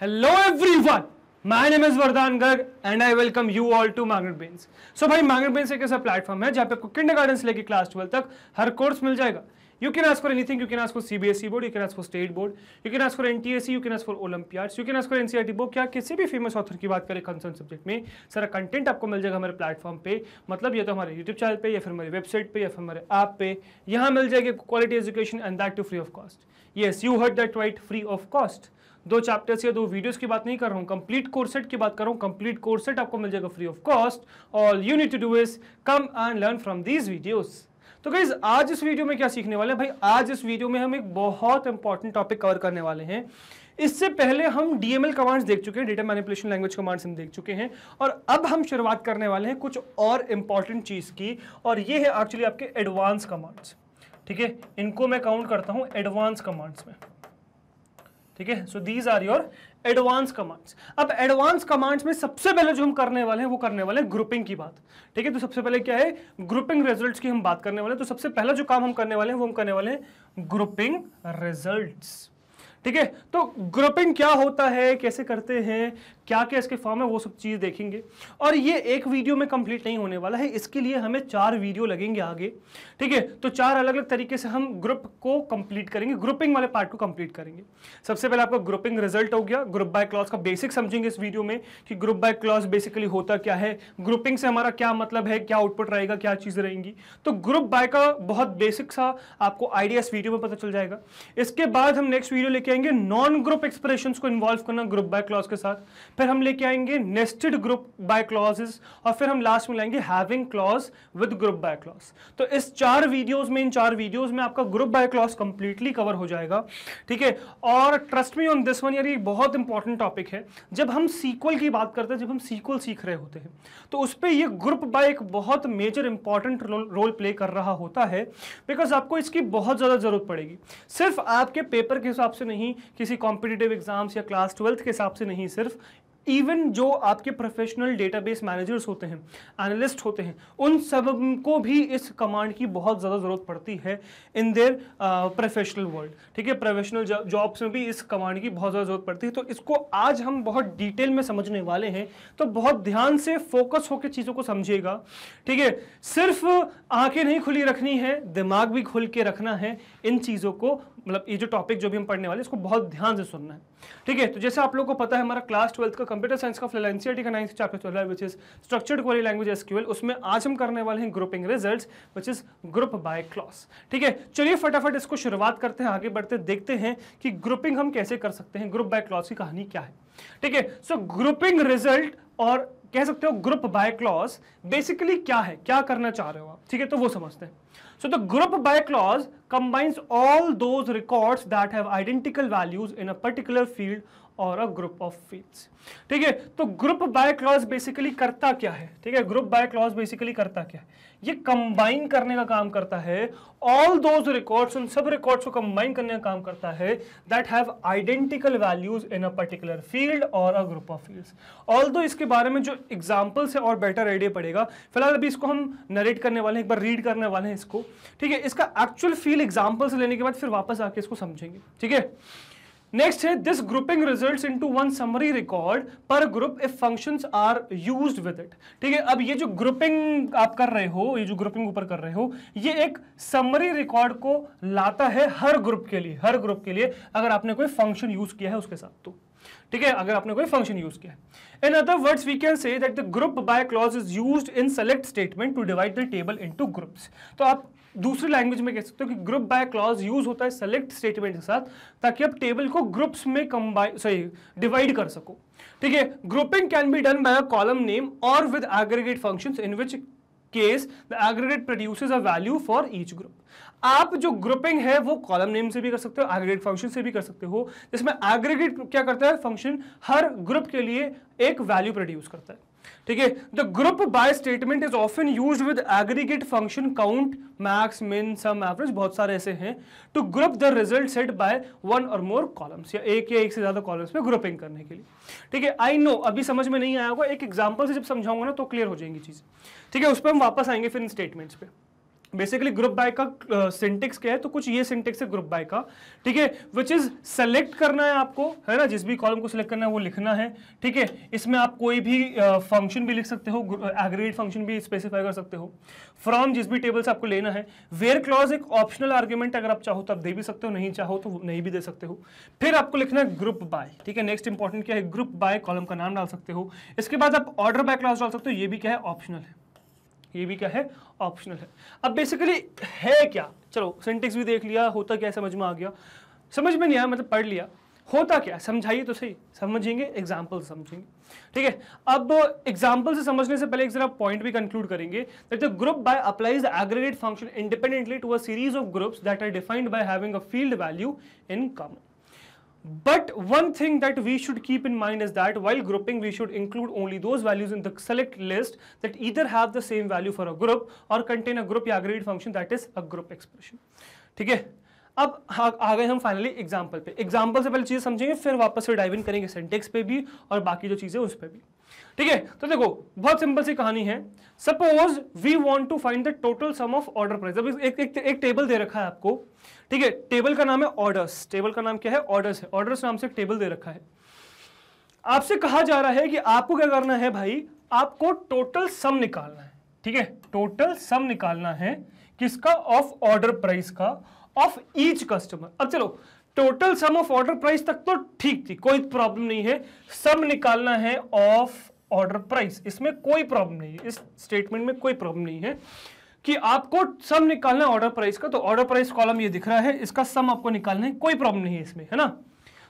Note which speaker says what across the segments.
Speaker 1: Hello everyone my name is Vardan Garg and I welcome you all to Magnet Brains so भाई magnet बेन्स एक ऐसा platform है जहां पे आपको किंडर गार्डन से लेकर क्लास ट्वेल्व तक हर कोर्स मिल जाएगा you can ask for anything you can ask for CBSE board you can ask for state board you can ask for NTSC you can ask for olympiad you can ask for NCERT book क्या किसी भी famous author की बात करें concern subject में सारा content आपको मिल जाएगा हमारे प्लेटफॉर्म पे मतलब ये तो हमारे यूट्यूब चैनल पे या फिर हमारी वेबसाइट पे या फिर हमारे ऐप पे यहाँ मिल जाएगी quality education and that too free of cost yes you heard that right free of cost दो चैप्टर्स या दो वीडियोस की बात नहीं कर रहा हूँ कंप्लीट कोर्सेट की बात कर रहा हूँ कंप्लीट कोर्सेट आपको मिल जाएगा free of cost all you need to do is come and learn from these videos तो गाइज आज इस वीडियो में क्या सीखने वाले हैं भाई आज इस वीडियो में हम एक बहुत इंपॉर्टेंट टॉपिक कवर करने वाले हैं इससे पहले हम डीएमएल कमांड्स देख चुके हैं डेटा मैनिपुलेशन लैंग्वेज कमांड्स हम देख चुके हैं और अब हम शुरुआत करने वाले हैं कुछ और इंपॉर्टेंट चीज़ की और ये है एक्चुअली आपके एडवांस कमांड्स ठीक है इनको मैं काउंट करता हूँ एडवांस कमांड्स में ठीक है so these are your advance commands अब एडवांस कमांड्स में सबसे पहले जो हम करने वाले हैं वो करने वाले हैं ग्रुपिंग की बात ठीक है तो सबसे पहले क्या है ग्रुपिंग रिजल्ट्स की हम बात करने वाले हैं तो सबसे पहला जो काम हम करने वाले हैं वो हम करने वाले हैं ग्रुपिंग रिजल्ट्स ठीक है तो ग्रुपिंग क्या होता है कैसे करते हैं क्या क्या इसके फॉर्म है वो सब चीज़ देखेंगे और ये एक वीडियो में कंप्लीट नहीं होने वाला है इसके लिए हमें चार वीडियो लगेंगे आगे ठीक है तो चार अलग अलग तरीके से हम ग्रुप को कंप्लीट करेंगे ग्रुपिंग वाले पार्ट को कंप्लीट करेंगे सबसे पहले आपका ग्रुपिंग रिजल्ट हो गया ग्रुप बाय क्लॉज का बेसिक समझेंगे इस वीडियो में कि ग्रुप बाय क्लॉज बेसिकली होता क्या है ग्रुपिंग से हमारा क्या मतलब है क्या आउटपुट रहेगा क्या चीज रहेंगी तो ग्रुप बाय का बहुत बेसिक सा आपको आइडिया इस वीडियो में पता चल जाएगा इसके बाद हम नेक्स्ट वीडियो लेके लेंगे नॉन ग्रुप एक्सप्रेशन को इन्वॉल्व करना ग्रुप बाय क्लॉज के साथ फिर हम लेके आएंगे नेस्टेड ग्रुप बाय क्लॉजेस और फिर हम लास्ट में लाएंगे having clause with group by clause तो इस चार वीडियोज में इन चार वीडियोज में आपका group by clause completely cover हो जाएगा ठीक है और trust me on this one यार ये बहुत इंपॉर्टेंट टॉपिक है जब हम सीक्वल की बात करते हैं जब हम सीक्वल सीख रहे होते हैं तो उस पर यह ग्रुप बाय एक बहुत मेजर इंपॉर्टेंट रोल प्ले कर रहा होता है बिकॉज आपको इसकी बहुत ज़्यादा ज़रूरत पड़ेगी सिर्फ आपके पेपर के हिसाब से नहीं नहीं किसी कॉम्पिटिटिव एग्जाम्स या क्लास ट्वेल्थ के हिसाब से नहीं सिर्फ इवन जो आपके प्रोफेशनल डेटाबेस मैनेजर्स होते हैं एनालिस्ट होते हैं उन सब को भी इस कमांड की बहुत ज़्यादा ज़रूरत पड़ती है इन देयर प्रोफेशनल वर्ल्ड ठीक है प्रोफेशनल जॉब्स में भी इस कमांड की बहुत ज़्यादा ज़रूरत पड़ती है तो इसको आज हम बहुत डिटेल में समझने वाले हैं तो बहुत ध्यान से फोकस होकर चीज़ों को समझिएगा ठीक है सिर्फ आंखें नहीं खुली रखनी है दिमाग भी खुल के रखना है इन चीज़ों को मतलब ये जो टॉपिक जो भी हम पढ़ने वाले इसको बहुत ध्यान से सुनना है ठीक है तो जैसे आप लोग को पता है हमारा क्लास ट्वेल्थ का कंप्यूटर साइंस का फिलहाल एनसीआरटी e का नाइन्थ चैप्टर चल रहा है which is structured query language SQL उसमें आज हम करने वाले हैं grouping result which is group by clause ठीक है चलिए फटाफट इसको शुरुआत करते हैं आगे बढ़ते देखते हैं कि ग्रुपिंग हम कैसे कर सकते हैं ग्रुप बाय क्लॉस की कहानी क्या है ठीक है सो ग्रुपिंग रिजल्ट और कह सकते हो ग्रुप बाय क्लॉज बेसिकली क्या है क्या करना चाह रहे हो आप ठीक है तो वो समझते हैं so the group by clause combines all those records that have identical values in a particular field और अ ग्रुप ऑफ फील्ड्स ठीक है तो ग्रुप बाय क्लॉज बेसिकली करता क्या है ठीक है ग्रुप बाय क्लॉज बेसिकली करता क्या है ये कंबाइन करने का काम करता है ऑल दोज रिकॉर्ड्स उन सब रिकॉर्ड्स को कंबाइन करने का काम करता है that have identical values in a particular field और a group of fields all दो इसके बारे में जो एग्जाम्पल्स है और बेटर आइडिया पड़ेगा फिलहाल अभी इसको हम नरेट करने वाले हैं एक बार रीड करने वाले हैं इसको ठीक है इसका एक्चुअल फील्ड एग्जाम्पल्स लेने के बाद फिर वापस आके इसको समझेंगे ठीक है नेक्स्ट है this grouping results into one summary record पर group if functions are used with it ठीक है अब ये जो ग्रुपिंग आप कर रहे हो ये जो ग्रुपिंग ऊपर कर रहे हो ये एक समरी रिकॉर्ड को लाता है हर ग्रुप के लिए हर ग्रुप के लिए अगर आपने कोई फंक्शन यूज किया है उसके साथ तो ठीक है अगर आपने कोई फंक्शन यूज किया है in other words we can say that the group by clause is used in select statement to divide the table into groups तो आप दूसरी लैंग्वेज में कह सकते हो कि ग्रुप बाय क्लॉज यूज होता है सेलेक्ट स्टेटमेंट के साथ ताकि आप टेबल को ग्रुप्स में कंबाइन सॉरी डिवाइड कर सको ठीक है grouping can be done by a column name और with aggregate function in which case the aggregate produce a value for each group आप जो ग्रुपिंग है वो कॉलम नेम से भी कर सकते हो एग्रीगेट फंक्शन से भी कर सकते हो जिसमें एग्रीगेट क्या करता है फंक्शन हर ग्रुप के लिए एक वैल्यू प्रोड्यूस करता है ठीक है the group by statement is often use with aggregate function count max min sum average बहुत सारे ऐसे हैं to group the result set by one और मोर कॉलम्स या एक या एक से ज्यादा कॉलम्स में ग्रुपिंग करने के लिए ठीक है आई नो अभी समझ में नहीं आया होगा एक एग्जाम्पल से जब समझाऊंगा ना तो क्लियर हो जाएंगी चीज़ ठीक है उस पर हम वापस आएंगे फिर इन स्टेटमेंट्स पे बेसिकली ग्रुप बाय का सिंटेक्स uh, क्या है तो कुछ ये सिंटेक्स है ग्रुप बाय का ठीक है विच इज सेलेक्ट करना है आपको है ना जिस भी कॉलम को सिलेक्ट करना है वो लिखना है ठीक है इसमें आप कोई भी फंक्शन uh, भी लिख सकते हो एग्रीड फंक्शन भी स्पेसिफाई कर सकते हो फ्रॉम जिस भी टेबल से आपको लेना है वेयर क्लॉज एक ऑप्शनल आर्ग्यूमेंट अगर आप चाहो तो आप दे भी सकते हो नहीं चाहो तो नहीं भी दे सकते हो फिर आपको लिखना है ग्रुप बाय ठीक है नेक्स्ट इंपॉर्टेंट क्या है ग्रुप बाय कॉलम का नाम डाल सकते हो इसके बाद आप ऑर्डर बाय क्लॉज डाल सकते हो ये भी क्या है ऑप्शनल है ये भी क्या है ऑप्शनल है अब बेसिकली है क्या चलो सिंटेक्स भी देख लिया होता क्या समझ में आ गया समझ में नहीं आया मतलब पढ़ लिया होता क्या समझाइए तो सही समझेंगे एग्जाम्पल समझेंगे ठीक है अब एग्जाम्पल से समझने से पहले एक जरा पॉइंट भी कंक्लूड करेंगे that the group by applies the aggregate function independently to a series of groups that are defined by having a field value in common But one thing that we should keep in mind is that while grouping, we should include only those values in the select list that either have the same value for a group or contain a group या aggregate function that is a group expression. ठीक है अब आ गए हम finally example पे example से पहले चीज़ समझेंगे फिर वापस से डाइव इन करेंगे सेंटेक्स पे भी और बाकी जो चीज़ें उस पर भी ठीक है तो देखो बहुत सिंपल सी कहानी है suppose we want to find the total sum of order price अब एक, एक, एक टेबल दे रखा है आपको ठीक है टेबल का नाम है ऑर्डर्स टेबल का नाम क्या है ऑर्डर्स है ऑर्डर्स नाम से एक टेबल दे रखा है आपसे कहा जा रहा है कि आपको क्या करना है भाई आपको टोटल सम निकालना है ठीक है टोटल सम निकालना है किसका ऑफ ऑर्डर प्राइस का ऑफ ईच कस्टमर अब चलो total sum of order price तक तो ठीक थी कोई प्रॉब्लम नहीं है सम निकालना है ऑफ ऑर्डर प्राइस इसमें कोई प्रॉब्लम नहीं है इस स्टेटमेंट में कोई प्रॉब्लम नहीं है कि आपको सम निकालना है ऑर्डर प्राइस का तो ऑर्डर प्राइस कॉलम ये दिख रहा है इसका सम आपको निकालना है कोई प्रॉब्लम नहीं है इसमें है ना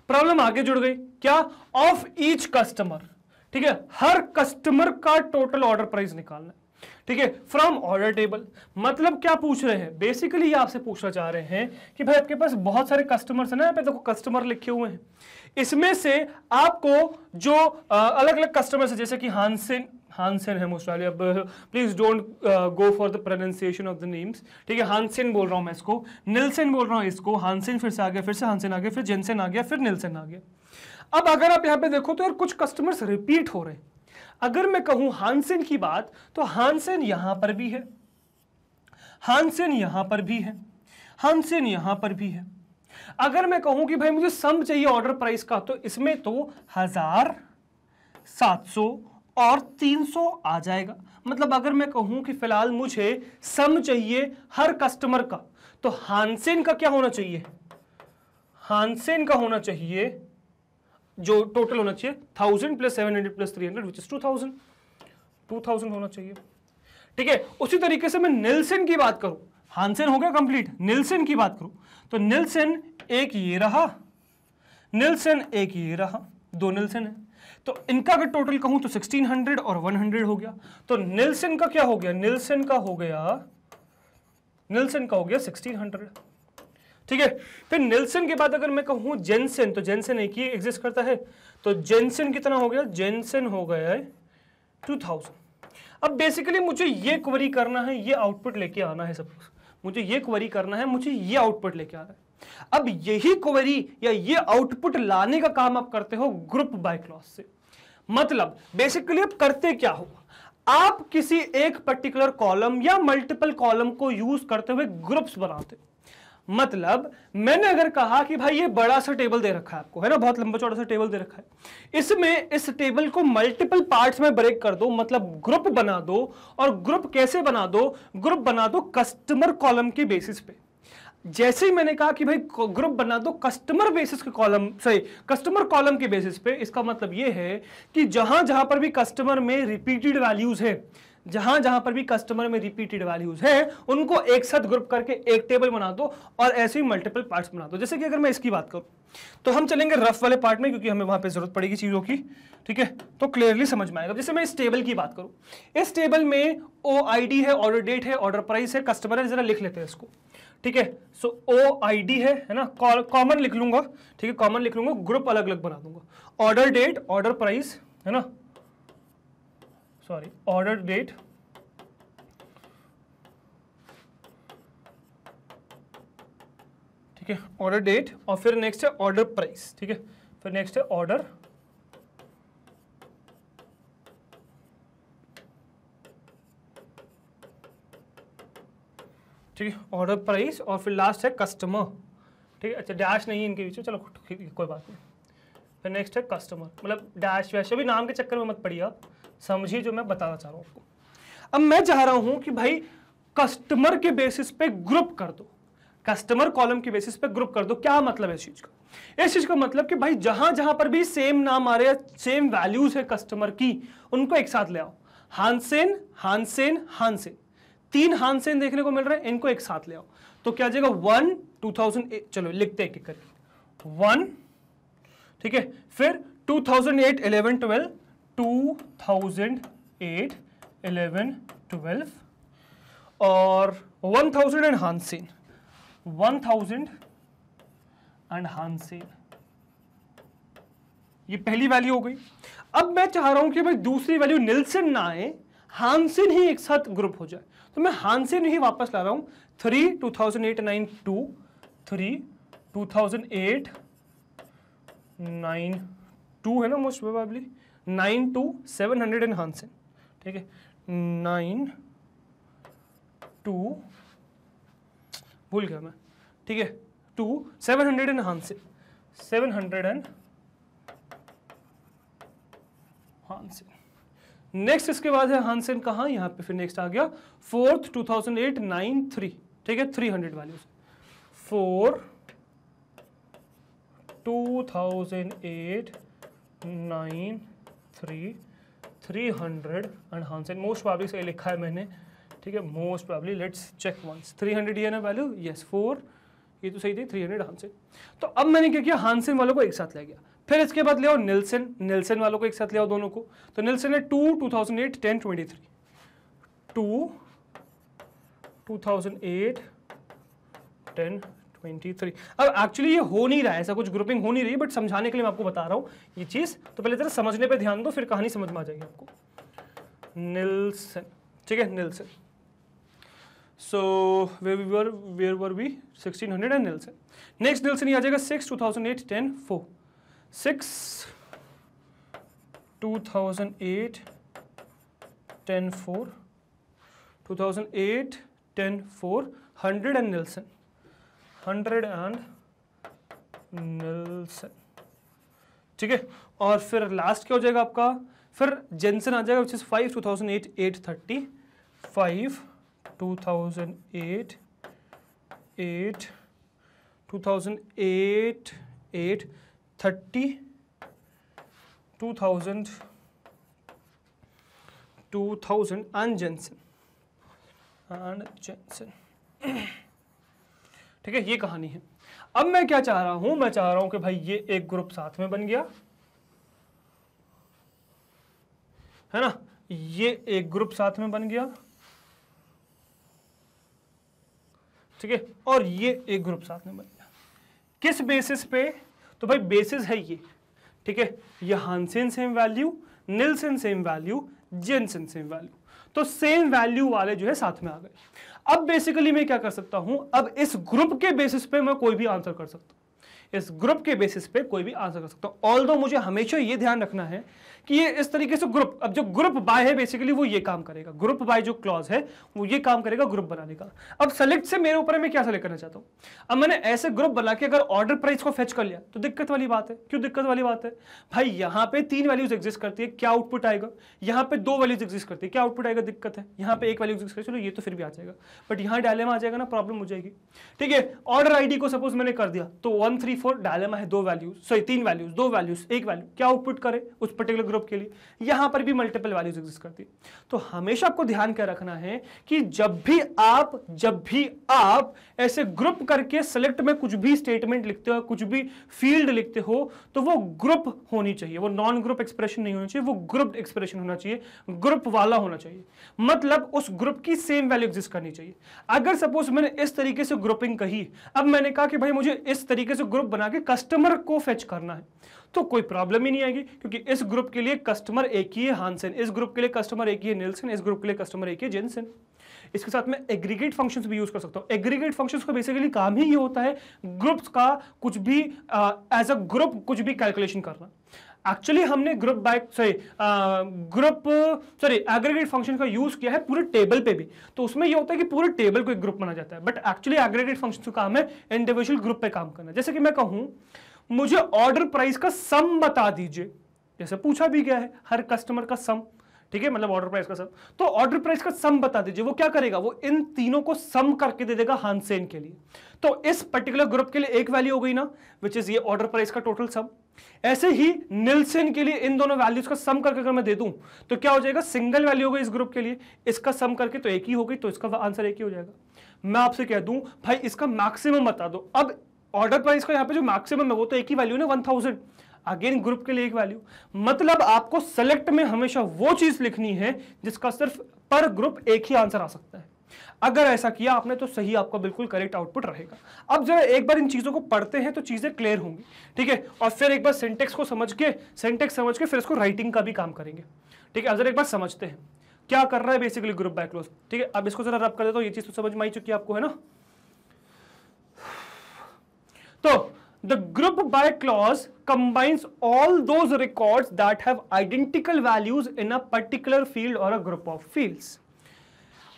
Speaker 1: प्रॉब्लम आगे जुड़ गई क्या ऑफ ईच कस्टमर ठीक है हर कस्टमर का टोटल ऑर्डर प्राइस निकालना है ठीक है फ्रॉम ऑर्डर टेबल मतलब क्या पूछ रहे हैं बेसिकली ये आपसे पूछना चाह रहे हैं कि भाई आपके पास बहुत सारे कस्टमर्स हैं ना यहाँ पे देखो कस्टमर लिखे हुए हैं इसमें से आपको जो आ, अलग अलग कस्टमर्स है जैसे कि हानसेन हानसेन है मोस्ट अब please don't go for the pronunciation of the names ठीक है हानसेन बोल रहा हूँ मैं इसको निल्सन बोल रहा हूँ इसको हानसेन फिर से आ गया फिर से हानसेन आ गया फिर जेनसेन आ गया फिर निल्सन आ गया अब अगर आप यहाँ पे देखो तो यार कुछ कस्टमर्स रिपीट हो रहे हैं अगर मैं कहूं हानसेन की बात तो हानसेन यहां पर भी है हानसेन यहां पर भी है हानसेन यहां पर भी है अगर मैं कहूं कि भाई मुझे सम चाहिए ऑर्डर प्राइस का तो इसमें तो हजार सात सौ और तीन सौ आ जाएगा मतलब अगर मैं कहूं कि फिलहाल मुझे सम चाहिए हर कस्टमर का तो हानसेन का क्या होना चाहिए हानसेन का होना चाहिए जो टोटल होना चाहिए thousand plus seven hundred plus three hundred which is two thousand two thousand होना चाहिए ठीक है उसी तरीके से मैं निल्सन की बात करूं हानसेन हो गया कंप्लीट निल्सन की बात करूं तो निल्सन एक ये रहा निल्सन एक ये रहा दो निल्सन है तो इनका अगर टोटल कहूं तो 1600 और 100 हो गया तो निल्सन का क्या हो गया निल्सन का हो गया निल्सन का हो गया 1600 ठीक है फिर नेल्सन के बाद अगर मैं कहूं जेनसेन तो जेनसेन एक ही एग्जिस्ट करता है तो जेनसेन कितना हो गया जेनसेन हो गया है टू थाउजेंड अब बेसिकली मुझे ये क्वरी करना है ये आउटपुट लेके आना है सब मुझे ये क्वरी करना है मुझे ये आउटपुट लेके आना है अब यही क्वेरी या ये आउटपुट लाने का काम आप करते हो ग्रुप बाय क्लॉज से मतलब बेसिकली आप करते क्या हो आप किसी एक पर्टिकुलर कॉलम या मल्टीपल कॉलम को यूज करते हुए ग्रुप्स बनाते हो मतलब मैंने अगर कहा कि भाई ये बड़ा सा टेबल दे रखा है आपको है ना बहुत लंबा चौड़ा सा टेबल दे रखा है इसमें इस टेबल को मल्टीपल पार्ट्स में ब्रेक कर दो मतलब ग्रुप बना दो और ग्रुप कैसे बना दो ग्रुप बना दो कस्टमर कॉलम के बेसिस पे जैसे ही मैंने कहा कि भाई ग्रुप बना दो कस्टमर बेसिस के कॉलम सॉरी कस्टमर कॉलम के बेसिस पे इसका मतलब ये है कि जहां जहां पर भी कस्टमर में रिपीटेड वैल्यूज है जहां जहां पर भी कस्टमर में रिपीटेड वैल्यूज हैं उनको एक साथ ग्रुप करके एक टेबल बना दो और ऐसे ही मल्टीपल पार्ट्स बना दो जैसे कि अगर मैं इसकी बात करूं तो हम चलेंगे रफ वाले पार्ट में क्योंकि हमें वहां पे जरूरत पड़ेगी चीज़ों की ठीक है तो क्लियरली समझ में आएगा जैसे मैं इस टेबल की बात करूं इस टेबल में ओ आई डी है ऑर्डर डेट है ऑर्डर प्राइस है कस्टमर है जरा लिख लेते हैं इसको ठीक है सो ओ आई डी है है ना कॉमन लिख लूंगा ठीक है कॉमन लिख लूंगा ग्रुप अलग अलग बना दूंगा ऑर्डर डेट ऑर्डर प्राइस है ना सॉरी ऑर्डर डेट ठीक है ऑर्डर डेट और फिर नेक्स्ट है ऑर्डर प्राइस ठीक है फिर नेक्स्ट है ऑर्डर ठीक है ऑर्डर प्राइस और फिर लास्ट है कस्टमर ठीक है अच्छा डैश नहीं है इनके बीच में चलो कोई बात नहीं फिर नेक्स्ट है कस्टमर मतलब डैश वैश अभी नाम के चक्कर में मत पड़िए आप समझिए जो मैं बताना चाह रहा हूँ आपको अब मैं चाह रहा हूँ कि भाई कस्टमर के बेसिस पे ग्रुप कर दो कस्टमर कॉलम के बेसिस पे ग्रुप कर दो क्या मतलब है इस चीज का इस चीज का मतलब कि भाई जहां जहां पर भी सेम नाम आ रहे हैं सेम वैल्यूज है कस्टमर की उनको एक साथ ले आओ हानसेन हानसेन हानसेन तीन हानसेन देखने को मिल रहे हैं इनको एक साथ ले आओ तो क्या जाएगा वन टू थाउजेंड एट चलो लिखते हैं एक करके वन ठीक है फिर two thousand eight eleven twelve two thousand eight eleven twelve और one thousand and Hansen one thousand and Hansen ये पहली वैल्यू हो गई अब मैं चाह रहा हूं कि भाई दूसरी वैल्यू निल्सन ना आए हानसेन ही एक साथ ग्रुप हो जाए तो मैं हानसेन ही वापस ला रहा हूं three two thousand eight nine two three two thousand eight nine two है ना most probably nine two seven hundred and Hansen ठीक है नाइन टू भूल गया मैं ठीक है two seven hundred and Hansen seven hundred and Hansen next इसके बाद है हानसेन कहा यहां पे फिर नेक्स्ट आ गया fourth two thousand eight nine three ठीक है थ्री हंड्रेड वाली four two thousand eight nine three three hundred and hundred most probably से लिखा है मैंने ठीक है most probably let's check once three hundred ये ना वैल्यू यस फोर ये तो सही थी थ्री हंड्रेड हानसेन तो अब मैंने क्या किया हानसेन वालों को एक साथ ले गया फिर इसके बाद ले आओ निल्सन निल्सन वालों को एक साथ ले आओ दोनों को तो निल्सन है two two thousand eight ten twenty three two two thousand eight ten 23 अब एक्चुअली ये हो नहीं रहा है ऐसा कुछ ग्रुपिंग हो नहीं रही बट समझाने के लिए मैं आपको बता रहा हूं ये चीज़ तो पहले जरा समझने पे ध्यान दो फिर कहानी समझ में आ जाएगी आपको निल्सन ठीक है Nilsen so we were where were we sixteen hundred and Nilsen next Nilsen ही आ जाएगा six two thousand eight ten four six two thousand eight ten four two thousand eight ten four hundred and Nilsen hundred and Nelson ठीक है और फिर last क्या हो जाएगा आपका फिर जेंसन आ जाएगा which is five two thousand eight eight thirty five two thousand eight eight two thousand eight eight thirty two thousand two thousand and Jensen and Jensen ठीक है ये कहानी है अब मैं क्या चाह रहा हूं मैं चाह रहा हूं कि भाई ये एक ग्रुप साथ में बन गया है ना ये एक ग्रुप साथ में बन गया ठीक है और ये एक ग्रुप साथ में बन गया किस बेसिस पे तो भाई बेसिस है ये ठीक है ये Hansen same value Nilsen same value Jensen same value तो सेम वैल्यू वाले जो है साथ में आ गए अब बेसिकली मैं क्या कर सकता हूं अब इस ग्रुप के बेसिस पे मैं कोई भी आंसर कर सकता हूं इस ग्रुप के बेसिस पे कोई भी आंसर कर सकता हूं ऑल मुझे हमेशा ये ध्यान रखना है कि ये इस तरीके से ग्रुप अब जो ग्रुप बाय है बेसिकली वो ये काम करेगा ग्रुप बाय जो क्लॉज है वो ये काम करेगा ग्रुप बनाने का अब सेलेक्ट से मेरे ऊपर मैं क्या सेलेक्ट करना चाहता हूँ अब मैंने ऐसे ग्रुप बना के अगर ऑर्डर प्राइस को फेच कर लिया तो दिक्कत वाली बात है क्यों दिक्कत वाली बात है भाई यहाँ पे तीन वैल्यूज एग्जिस्ट करती है क्या आउटपुट आएगा यहाँ पे दो वैल्यूज एग्जिस्ट करती है क्या आउटपुट आएगा दिक्कत है यहाँ पे एक वैल्यू एग्जिस्ट कर चलो ये तो फिर भी आ जाएगा बट यहाँ डायलेमा आ जाएगा ना प्रॉब्लम हो जाएगी ठीक है ऑर्डर आई को सपोज मैंने कर दिया तो वन थ्री फोर डायलेमा है दो वैल्यूज सॉरी तीन वैल्यूज दो वैल्यूज एक वैल्यू क्या आउटपुट करे उस पर्टिकुलर ग्रुप के लिए यहां पर भी मल्टीपल वैल्यूज एग्जिस्ट करती है तो हमेशा आपको ध्यान क्या रखना है कि जब भी आप जब भी आप ऐसे ग्रुप करके सेलेक्ट में कुछ भी स्टेटमेंट लिखते हो कुछ भी फील्ड लिखते हो तो वो ग्रुप होनी चाहिए वो नॉन ग्रुप एक्सप्रेशन नहीं होना चाहिए वो ग्रुप एक्सप्रेशन होना चाहिए ग्रुप वाला होना चाहिए मतलब उस ग्रुप की सेम वैल्यू एग्जिस्ट करनी चाहिए अगर सपोज मैंने इस तरीके से ग्रुपिंग कही अब मैंने कहा कि भाई मुझे इस तरीके से ग्रुप बना के कस्टमर को फेच करना है तो कोई प्रॉब्लम ही नहीं आएगी क्योंकि इस ग्रुप के लिए कस्टमर एक ही है हानसेन इस ग्रुप के लिए कस्टमर एक ही है निल्सन इस ग्रुप के लिए कस्टमर एक ही है जेनसन इसके साथ मैं एग्रीगेट फंक्शन भी यूज कर सकता हूँ एग्रीगेट फंक्शन का बेसिकली काम ही ये होता है ग्रुप का कुछ भी एज अ ग्रुप कुछ भी कैलकुलेशन करना एक्चुअली हमने group by sorry group sorry aggregate function का यूज किया है पूरे टेबल पे भी तो उसमें ये होता है कि पूरे टेबल को एक ग्रुप माना जाता है बट एक्चुअली एग्रीगेट फंक्शन का काम है इंडिविजुअल ग्रुप पे काम करना जैसे कि मैं कहूँ मुझे ऑर्डर प्राइस का सम बता दीजिए जैसे पूछा भी गया है हर कस्टमर का सम ठीक है मतलब ऑर्डर प्राइस का सम तो ऑर्डर प्राइस का सम बता दीजिए वो क्या करेगा वो इन तीनों को सम करके दे देगा हानसेन के लिए तो इस पर्टिकुलर ग्रुप के लिए एक वैल्यू हो गई ना विच इज ये ऑर्डर प्राइस का टोटल सम ऐसे ही निल्सेन के लिए इन दोनों वैल्यूज का सम करके अगर मैं दे दूं तो क्या हो जाएगा सिंगल वैल्यू होगा इस ग्रुप के लिए इसका सम करके तो एक ही हो गई तो इसका आंसर एक ही हो जाएगा मैं आपसे कह दूं भाई इसका मैक्सिमम बता दो अब ऑर्डर प्राइस का यहाँ पे जो मैक्सिमम है वो तो एक ही वैल्यू ना वन थाउजेंड अगेन ग्रुप के लिए एक वैल्यू मतलब आपको सेलेक्ट में हमेशा वो चीज लिखनी है जिसका सिर्फ पर ग्रुप एक ही आंसर आ सकता है अगर ऐसा किया आपने तो सही आपका बिल्कुल करेक्ट आउटपुट रहेगा अब जरा एक बार इन चीज़ों को पढ़ते हैं तो चीज़ें क्लियर होंगी ठीक है और फिर एक बार सिंटेक्स को समझ के सिंटेक्स समझ के फिर इसको राइटिंग का भी काम करेंगे ठीक है अगर एक बार समझते हैं क्या कर रहा है बेसिकली ग्रुप बैकलोज ठीक है अब इसको जरा रब कर देता तो हूँ ये चीज़ तो समझ में आई चुकी है आपको है ना So the group by clause combines all those records that have identical values in a particular field or a group of fields.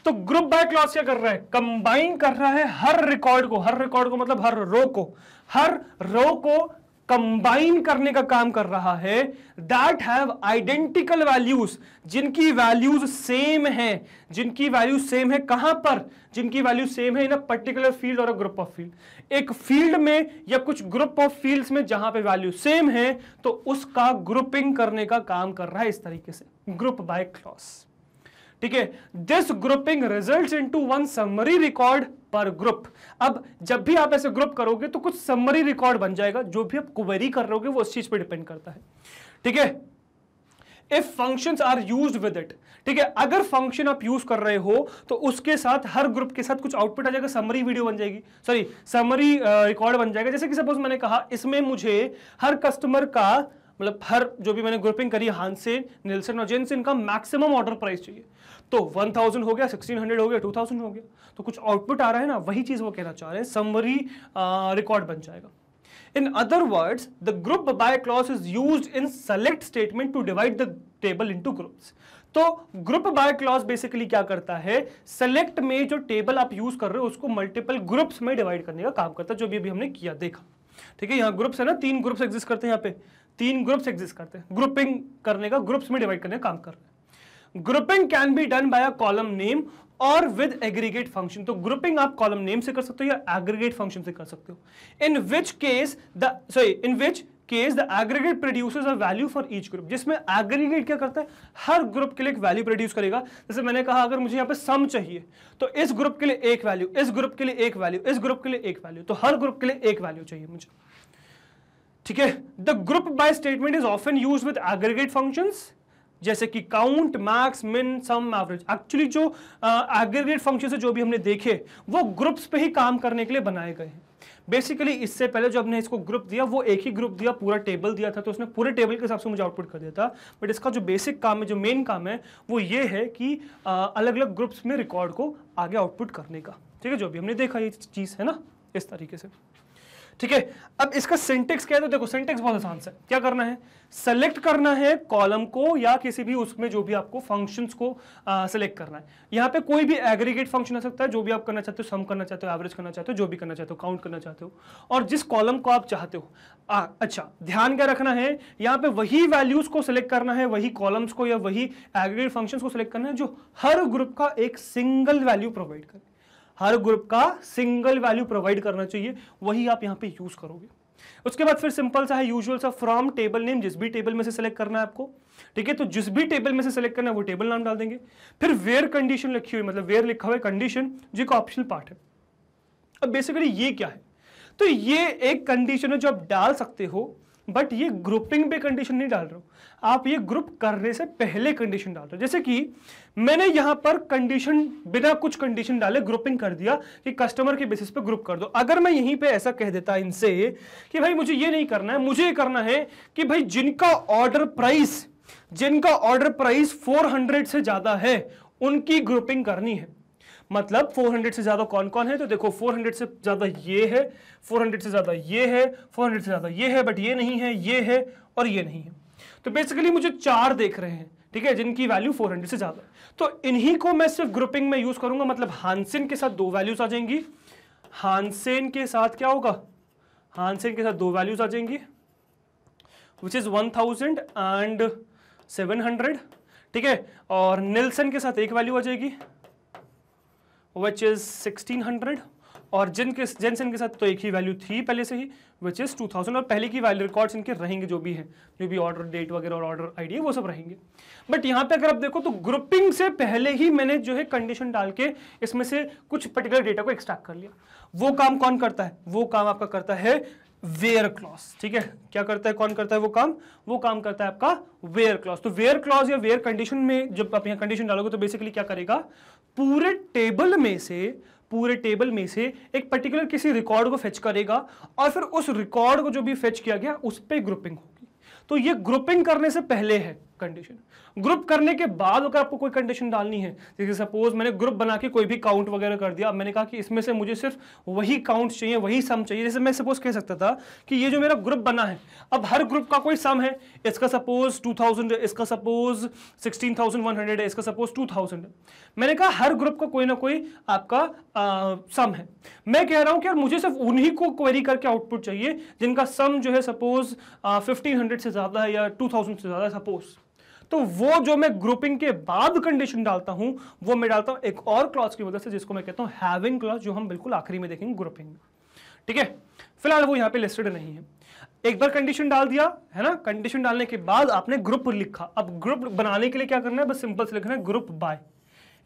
Speaker 1: तो ग्रुप बाय क्लॉज क्या कर रहा है कंबाइन कर रहा है हर रिकॉर्ड को हर रिकॉर्ड को मतलब हर रो को हर रो को कंबाइन करने का काम कर रहा है दैट हैव आइडेंटिकल वैल्यूज जिनकी वैल्यूज सेम है जिनकी वैल्यू सेम है कहां पर जिनकी वैल्यू सेम है इन अ पर्टिकुलर फील्ड और अ ग्रुप ऑफ फील्ड एक फील्ड में या कुछ ग्रुप ऑफ फील्ड्स में जहां पे वैल्यू सेम है तो उसका ग्रुपिंग करने का काम कर रहा है इस तरीके से ग्रुप बाय क्लॉस ठीक है this grouping result into one summary record पर ग्रुप अब जब भी आप ऐसे ग्रुप करोगे तो कुछ समरी रिकॉर्ड बन जाएगा जो भी आप क्वेरी कर रहे वो उस चीज पर डिपेंड करता है ठीक है if function are use with it ठीक है अगर फंक्शन आप यूज कर रहे हो तो उसके साथ हर ग्रुप के साथ कुछ आउटपुट आ जाएगा समरी वीडियो बन जाएगी सॉरी समरी रिकॉर्ड बन जाएगा जैसे कि सपोज मैंने कहा इसमें मुझे हर कस्टमर का मतलब हर जो भी मैंने ग्रुपिंग करी हानसेन नीलसन और जेनसेन इनका मैक्सिमम ऑर्डर प्राइस चाहिए तो 1000 हो गया 1600 हो गया 2000 हो गया तो कुछ आउटपुट आ रहा है ना वही चीज़ वो कहना चाह रहे हैं समरी रिकॉर्ड बन जाएगा In other words, the group by clause is used in select statement to divide the table into groups. तो ग्रुप बाय क्लॉज बेसिकली क्या करता है सेलेक्ट में जो टेबल आप यूज कर रहे हो उसको मल्टीपल ग्रुप्स में डिवाइड करने का काम करता है जो भी अभी हमने किया देखा ठीक है यहाँ ग्रुप्स है ना तीन ग्रुप्स एग्जिस्ट करते हैं यहाँ पे तीन ग्रुप्स एग्जिस्ट करते हैं ग्रुपिंग करने का ग्रुप्स में डिवाइड करने का काम कर रहे हैं grouping can be done by a column name और विद एग्रीगेट फंक्शन तो ग्रुपिंग आप कॉलम नेम से कर सकते हो या एग्रीगेट फंक्शन से कर सकते हो in which case the sorry in which case the aggregate produces a value for each group जिसमें एग्रीगेट क्या करता है हर ग्रुप के लिए एक वैल्यू प्रोड्यूस करेगा जैसे मैंने कहा अगर मुझे यहाँ पे सम चाहिए तो इस ग्रुप के लिए एक वैल्यू इस ग्रुप के लिए एक वैल्यू इस ग्रुप के लिए एक वैल्यू तो हर ग्रुप के लिए एक वैल्यू चाहिए मुझे ठीक है the group by statement is often use with aggregate function जैसे कि count max min sum average actually जो एग्रीगेट फंक्शन जो भी हमने देखे वो ग्रुप्स पे ही काम करने के लिए बनाए गए हैं बेसिकली इससे पहले जो हमने इसको ग्रुप दिया वो एक ही ग्रुप दिया पूरा टेबल दिया था तो उसने पूरे टेबल के हिसाब से मुझे आउटपुट कर दिया था बट इसका जो बेसिक काम है जो मेन काम है वो ये है कि अलग अलग ग्रुप्स में रिकॉर्ड को आगे आउटपुट करने का ठीक है जो भी हमने देखा ये चीज़ है ना इस तरीके से ठीक है अब इसका सिंटेक्स क्या है तो देखो सिंटेक्स बहुत आसान से क्या करना है सेलेक्ट करना है कॉलम को या किसी भी उसमें जो भी आपको फंक्शंस को सेलेक्ट करना है यहाँ पे कोई भी एग्रीगेट फंक्शन हो सकता है जो भी आप करना चाहते हो सम करना चाहते हो एवरेज करना चाहते हो जो भी करना चाहते हो काउंट करना चाहते हो और जिस कॉलम को आप चाहते हो आ, अच्छा ध्यान क्या रखना है यहाँ पे वही वैल्यूज को सिलेक्ट करना है वही कॉलम्स को या वही एग्रीगेट फंक्शन को सिलेक्ट करना है जो हर ग्रुप का एक सिंगल वैल्यू प्रोवाइड करे हर ग्रुप का सिंगल वैल्यू प्रोवाइड करना चाहिए वही आप यहाँ पे यूज करोगे उसके बाद फिर सिंपल सा है यूजुअल सा फ्रॉम टेबल नेम जिस भी टेबल में से सेलेक्ट करना है आपको ठीक है तो जिस भी टेबल में से सेलेक्ट करना है वो टेबल नाम डाल देंगे फिर वेयर कंडीशन लिखी हुई मतलब वेयर लिखा हुआ है कंडीशन जो एक ऑप्शनल पार्ट है अब बेसिकली ये क्या है तो ये एक कंडीशन है जो आप डाल सकते हो बट ये ग्रुपिंग पे कंडीशन नहीं डाल रहे हो आप ये ग्रुप करने से पहले कंडीशन डाल रहे हो जैसे कि मैंने यहाँ पर कंडीशन बिना कुछ कंडीशन डाले ग्रुपिंग कर दिया कि कस्टमर के बेसिस पे ग्रुप कर दो अगर मैं यहीं पे ऐसा कह देता इनसे कि भाई मुझे ये नहीं करना है मुझे ये करना है कि भाई जिनका ऑर्डर प्राइस जिनका ऑर्डर प्राइस फोर से ज़्यादा है उनकी ग्रुपिंग करनी है मतलब 400 से ज़्यादा कौन कौन है तो देखो 400 से ज़्यादा ये है 400 से ज़्यादा ये है 400 से ज़्यादा ये है बट ये नहीं है ये है और ये नहीं है तो बेसिकली मुझे चार देख रहे हैं ठीक है जिनकी वैल्यू 400 से ज़्यादा तो इन्हीं को मैं सिर्फ ग्रुपिंग में यूज़ करूंगा मतलब हानसेन के साथ दो वैल्यूज आ जाएंगी हानसेन के साथ क्या होगा हानसेन के साथ दो वैल्यूज आ जाएंगी which is one thousand and seven hundred ठीक है और निल्सन के साथ एक वैल्यू आ जाएगी विच इज़ सिक्सटीन हंड्रेड और जिन के जेनसन के साथ तो एक ही वैल्यू थी पहले से ही विच इज़ 2000 और पहले की वैल्यू रिकॉर्ड्स इनके रहेंगे जो भी है जो भी ऑर्डर डेट वगैरह और ऑर्डर आईडी वो सब रहेंगे बट यहाँ पे अगर आप देखो तो ग्रुपिंग से पहले ही मैंने जो है कंडीशन डाल के इसमें से कुछ पर्टिकुलर डेटा को एक्सट्रैक्ट कर लिया वो काम कौन करता है वो काम आपका करता है वेयर क्लॉस ठीक है क्या करता है कौन करता है वो काम वो काम करता है आपका वेयर क्लॉस तो वेयर क्लॉस या वेयर कंडीशन में जब आप यहाँ कंडीशन डालोगे तो बेसिकली क्या करेगा पूरे टेबल में से पूरे टेबल में से एक पर्टिकुलर किसी रिकॉर्ड को फेच करेगा और फिर उस रिकॉर्ड को जो भी फेच किया गया उस पर ग्रुपिंग होगी तो ये ग्रुपिंग करने से पहले है कंडीशन ग्रुप करने के बाद अगर आपको कोई कंडीशन डालनी है जैसे सपोज मैंने ग्रुप बना के कोई भी काउंट वगैरह कर दिया अब मैंने कहा कि इसमें से मुझे सिर्फ वही काउंट चाहिए वही सम चाहिए जैसे मैं सपोज कह सकता था कि ये जो मेरा ग्रुप बना है अब हर ग्रुप का कोई सम है इसका सपोज टू थाउजेंड इसका suppose sixteen thousand one hundred है इसका सपोज टू थाउजेंड मैंने कहा हर ग्रुप का कोई ना कोई आपका आ, सम है मैं कह रहा हूँ कि यार मुझे सिर्फ उन्हीं को क्वेरी करके आउटपुट चाहिए जिनका सम जो है सपोज फिफ्टीन हंड्रेड से ज़्यादा है या टू थाउजेंड से ज़्यादा सपोज तो वो जो मैं ग्रुपिंग के बाद कंडीशन डालता हूं वो मैं डालता हूं एक और क्लॉज की मदद से जिसको मैं कहता हूं हैविंग क्लॉज जो हम बिल्कुल आखिरी में देखेंगे ग्रुपिंग में ठीक है फिलहाल वो यहां पे लिस्टेड नहीं है एक बार कंडीशन डाल दिया है ना कंडीशन डालने के बाद आपने ग्रुप लिखा अब ग्रुप बनाने के लिए क्या करना है बस सिंपल से लिखना है ग्रुप बाय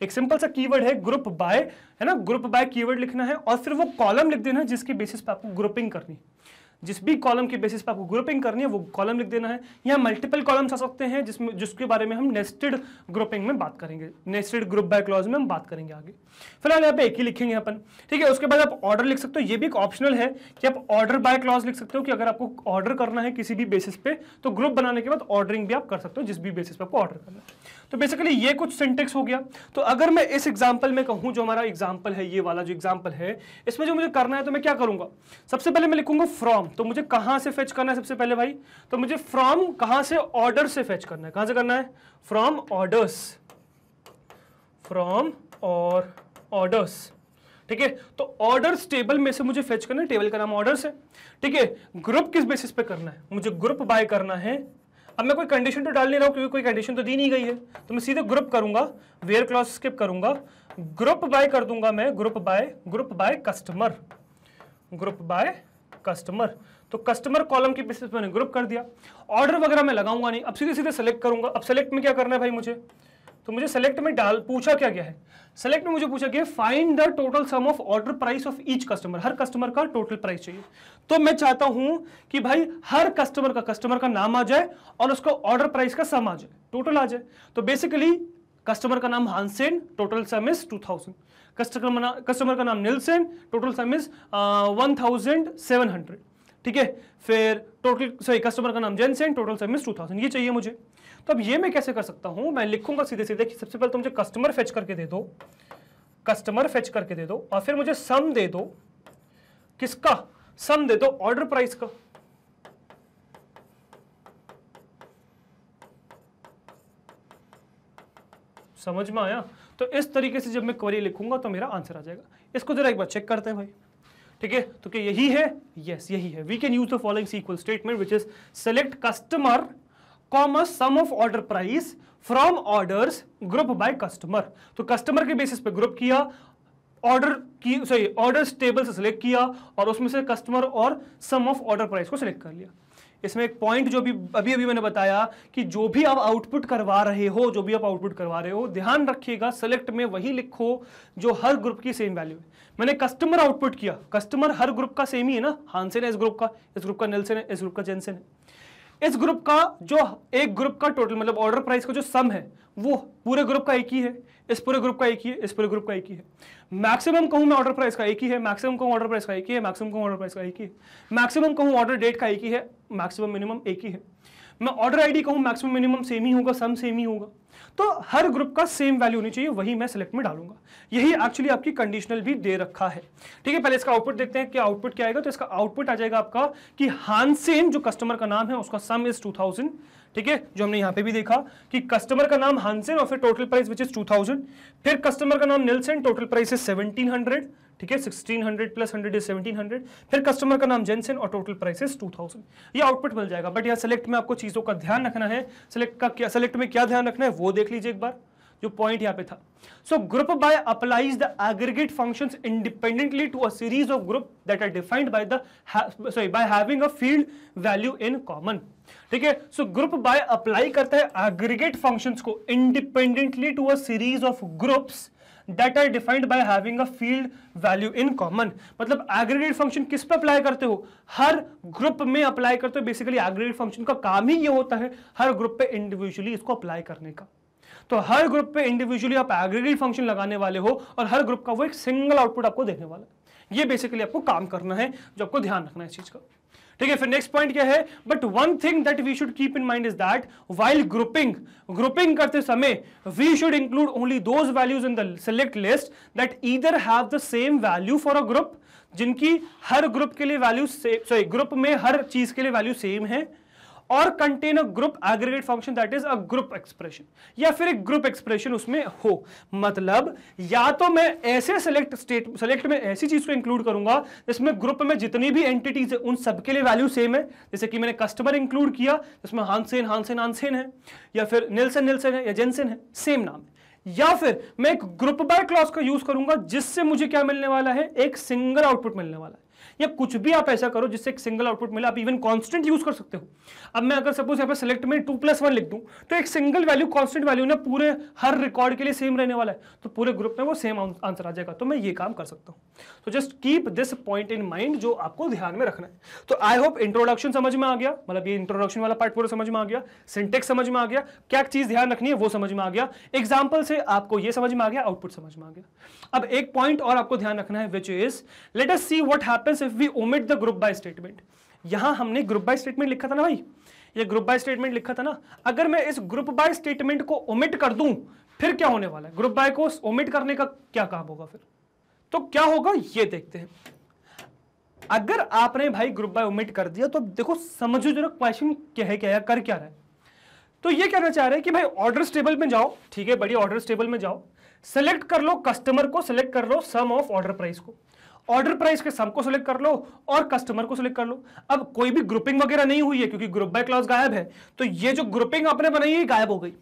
Speaker 1: एक सिंपल सा कीवर्ड है ग्रुप बाय है ना ग्रुप बाय कीवर्ड लिखना है और फिर वो कॉलम लिख देना है जिसके बेसिस पे आपको ग्रुपिंग करनी है जिस भी कॉलम के बेसिस पर आपको ग्रुपिंग करनी है वो कॉलम लिख देना है या मल्टीपल कॉलम्स आ सकते हैं जिसमें जिसके बारे में हम नेस्टेड ग्रुपिंग में बात करेंगे नेस्टेड ग्रुप बाय क्लॉज में हम बात करेंगे आगे फिलहाल यहाँ पे एक ही लिखेंगे अपन ठीक है उसके बाद आप ऑर्डर लिख सकते हो ये भी एक ऑप्शनल है कि आप ऑर्डर बाय क्लॉज लिख सकते हो कि अगर आपको ऑर्डर करना है किसी भी बेसिस पे तो ग्रुप बनाने के बाद ऑर्डरिंग भी आप कर सकते हो जिस भी बेसिस पे आपको ऑर्डर करना है तो बेसिकली ये कुछ सिंटेक्स हो गया तो अगर मैं इस एग्जाम्पल में कहूँ जो हमारा एग्जाम्पल है ये वाला जो एग्जाम्पल है इसमें जो मुझे करना है तो मैं क्या करूँगा सबसे पहले मैं लिखूंगा फ्रॉम तो मुझे कहाँ से फेच करना है सबसे पहले भाई तो मुझे फ्रॉम कहाँ से ऑर्डर से फेच करना है कहाँ से करना है फ्रॉम ऑर्डर्स फ्रॉम और ऑर्डर्स ठीक है तो ऑर्डर्स टेबल में से मुझे फेच करना है टेबल का नाम ऑर्डर्स है ठीक है ग्रुप किस बेसिस पे करना है मुझे ग्रुप बाय करना है अब मैं कोई कंडीशन तो डाल नहीं रहा हूँ क्योंकि कोई कंडीशन तो दी नहीं गई है तो मैं सीधे ग्रुप करूंगा वेयर क्लॉज स्किप करूंगा ग्रुप बाय कर दूंगा मैं group by group by customer group by customer तो कस्टमर कॉलम के बेसिस मैंने ग्रुप कर दिया ऑर्डर वगैरह मैं लगाऊंगा नहीं अब सीधे सीधे सेलेक्ट करूंगा अब सेलेक्ट में क्या करना है भाई मुझे तो मुझे सेलेक्ट में डाल पूछा क्या गया है सेलेक्ट में मुझे पूछा गया find the total sum of order price of each customer हर कस्टमर का टोटल प्राइस चाहिए तो मैं चाहता हूं कि भाई हर कस्टमर का कस्टमर का नाम आ जाए और उसका ऑर्डर प्राइस का सम आ जाए टोटल आ जाए तो बेसिकली कस्टमर का नाम Hansen total sum is two thousand customer customer का नाम Nielsen total sum is one thousand seven hundred ठीक है फिर टोटल सॉरी कस्टमर का नाम Jen Jensen total service two thousand ये चाहिए मुझे तो अब ये मैं कैसे कर सकता हूँ मैं लिखूंगा सीधे सीधे कि सबसे पहले तो मुझे कस्टमर फेच करके दे दो कस्टमर फेच करके दे दो और फिर मुझे सम दे दो किसका सम दे दो ऑर्डर प्राइस का समझ में आया तो इस तरीके से जब मैं क्वेरी लिखूंगा तो मेरा आंसर आ जाएगा इसको जरा एक बार चेक करते हैं भाई ठीक है तो क्या यही है यस यही है we can use the following SQL statement which is select customer commerce sum of order price from orders group by customer तो कस्टमर के बेसिस पे ग्रुप किया ऑर्डर की सॉरी ऑर्डर टेबल से सिलेक्ट किया और उसमें से कस्टमर और सम ऑफ ऑर्डर प्राइस को सिलेक्ट कर लिया इसमें एक पॉइंट जो भी अभी अभी मैंने बताया कि जो भी आप आउटपुट करवा रहे हो जो भी आप आउटपुट करवा रहे हो ध्यान रखिएगा सेलेक्ट में वही लिखो जो हर ग्रुप की सेम वैल्यू है मैंने कस्टमर आउटपुट किया कस्टमर हर ग्रुप का सेम ही है ना हानसेन है इस ग्रुप का इस ग्रुप का नेल्सन है इस ग्रुप का जेनसेन है इस ग्रुप का जो एक ग्रुप का टोटल मतलब ऑर्डर प्राइस का जो सम है वो पूरे ग्रुप का एक ही है इस पूरे ग्रुप का एक ही है इस पूरे ग्रुप का एक ही है मैक्सिमम कहूँ मैं ऑर्डर प्राइस का एक ही है मैक्सिमम कहूँ ऑर्डर प्राइस का एक ही है मैक्सिमम कहूँ ऑर्डर प्राइस का एक ही है मैक्सिमम कहूँ ऑर्डर डेट का एक ही है मैक्सिमम मिनिमम एक ही है मैं ऑर्डर आईडी कहूँ मैक्सिमम मिनिमम सेम ही होगा सम सेम ही होगा तो हर ग्रुप का सेम वैल्यू होनी चाहिए वही मैं सिलेक्ट में डालूंगा यही एक्चुअली आपकी कंडीशनल भी दे रखा है ठीक है पहले इसका आउटपुट देखते हैं कि आउटपुट क्या आएगा तो इसका आउटपुट आ जाएगा आपका कि हानसेन जो कस्टमर का नाम है उसका सम इज टू थाउजेंड ठीक है जो हमने यहां पे भी देखा कि कस्टमर का नाम हानसेन और फिर total price which is two thousand फिर कस्टमर का नाम Nielsen total price is seventeen hundred ठीक है 1600 प्लस 100 इज 1700 फिर कस्टमर का नाम जेनसन और टोटल प्राइस इज 2000 ये आउटपुट मिल जाएगा बट यहाँ सेलेक्ट में आपको चीज़ों का ध्यान रखना है सेलेक्ट का क्या सेलेक्ट में क्या ध्यान रखना है वो देख लीजिए एक बार जो पॉइंट यहाँ पे था so group by applies the aggregate functions independently to a series of group that are defined by the sorry by having a field value in common ठीक है सो ग्रुप बाय अप्लाई करता है aggregate functions को independently to a series of groups that are defined by having a field value in common मतलब aggregate function किस पे apply करते हो हर ग्रुप में अप्लाई करते हो बेसिकली एग्रीगेट फंक्शन का काम ही ये होता है हर ग्रुप पे इंडिविजुअली इसको अप्लाई करने का तो हर ग्रुप पे इंडिविजुअली आप एग्रीगेट फंक्शन लगाने वाले हो और हर ग्रुप का वो एक सिंगल आउटपुट आपको देने वाला है ये बेसिकली आपको काम करना है जो आपको ध्यान रखना है इस चीज़ का ठीक है फिर नेक्स्ट पॉइंट क्या है but one thing that we should keep in mind is that while grouping grouping करते समय we should include only those values in the select list that either have the same value for a group जिनकी हर group के लिए value same sorry group में हर चीज के लिए वैल्यू सेम है और contain a group aggregate function that is a group expression या फिर एक ग्रुप एक्सप्रेशन उसमें हो मतलब या तो मैं ऐसे सेलेक्ट स्टेट सेलेक्ट में ऐसी चीज को इंक्लूड करूंगा जिसमें ग्रुप में जितनी भी एंटिटीज है उन सबके लिए वैल्यू सेम है जैसे कि मैंने कस्टमर इंक्लूड किया जिसमें हानसेन हानसेन हानसेन है या फिर नेल्सन नेल्सन है या जेनसेन है सेम नाम है या फिर मैं एक ग्रुप बाय क्लॉज का यूज करूंगा जिससे मुझे क्या मिलने वाला है एक सिंगल आउटपुट मिलने वाला है या कुछ भी आप ऐसा करो जिससे एक सिंगल आउटपुट मिला आप इवन कांस्टेंट यूज कर सकते हो अब मैं अगर सपोज यहाँ पे सेलेक्ट में टू प्लस वन लिख दूं तो एक सिंगल वैल्यू कांस्टेंट वैल्यू ना पूरे हर रिकॉर्ड के लिए सेम रहने वाला है तो पूरे ग्रुप में वो सेम आंसर आ जाएगा तो मैं ये काम कर सकता हूँ तो just keep this point in mind जो आपको ध्यान में रखना है तो आई होप इंट्रोडक्शन समझ में आ गया मतलब ये इंट्रोडक्शन वाला पार्ट पूरा समझ में आ गया सिंटेक्स समझ में आ गया क्या चीज़ ध्यान रखनी है वो समझ में आ गया एग्जाम्पल से आपको ये समझ में आ गया आउटपुट समझ में आ गया अब एक पॉइंट और आपको ध्यान रखना है which is let us see what happens if if we omit the group by statement यहां हमने ग्रुप बाय स्टेटमेंट लिखा था ना भाई ये ग्रुप बाय स्टेटमेंट लिखा था ना अगर मैं इस ग्रुप बाय स्टेटमेंट को ओमिट कर दूं फिर क्या होने वाला है ग्रुप बाय को ओमिट करने का क्या काम होगा फिर तो क्या होगा ये देखते हैं अगर आपने भाई ग्रुप बाय ओमिट कर दिया तो देखो समझो जरा क्वेश्चन क्या है क्या है कर क्या रहा है तो ये कहना चाह रहे हैं कि भाई ऑर्डर टेबल में जाओ ठीक है बड़ी ऑर्डर टेबल में जाओ सेलेक्ट कर लो कस्टमर को सेलेक्ट कर लो सम ऑफ ऑर्डर प्राइस को ऑर्डर प्राइस के सबको को सिलेक्ट कर लो और कस्टमर को सिलेक्ट कर लो अब कोई भी ग्रुपिंग वगैरह नहीं हुई है क्योंकि ग्रुप बाय क्लॉज गायब है तो ये जो ग्रुपिंग आपने बनाई है गायब हो गई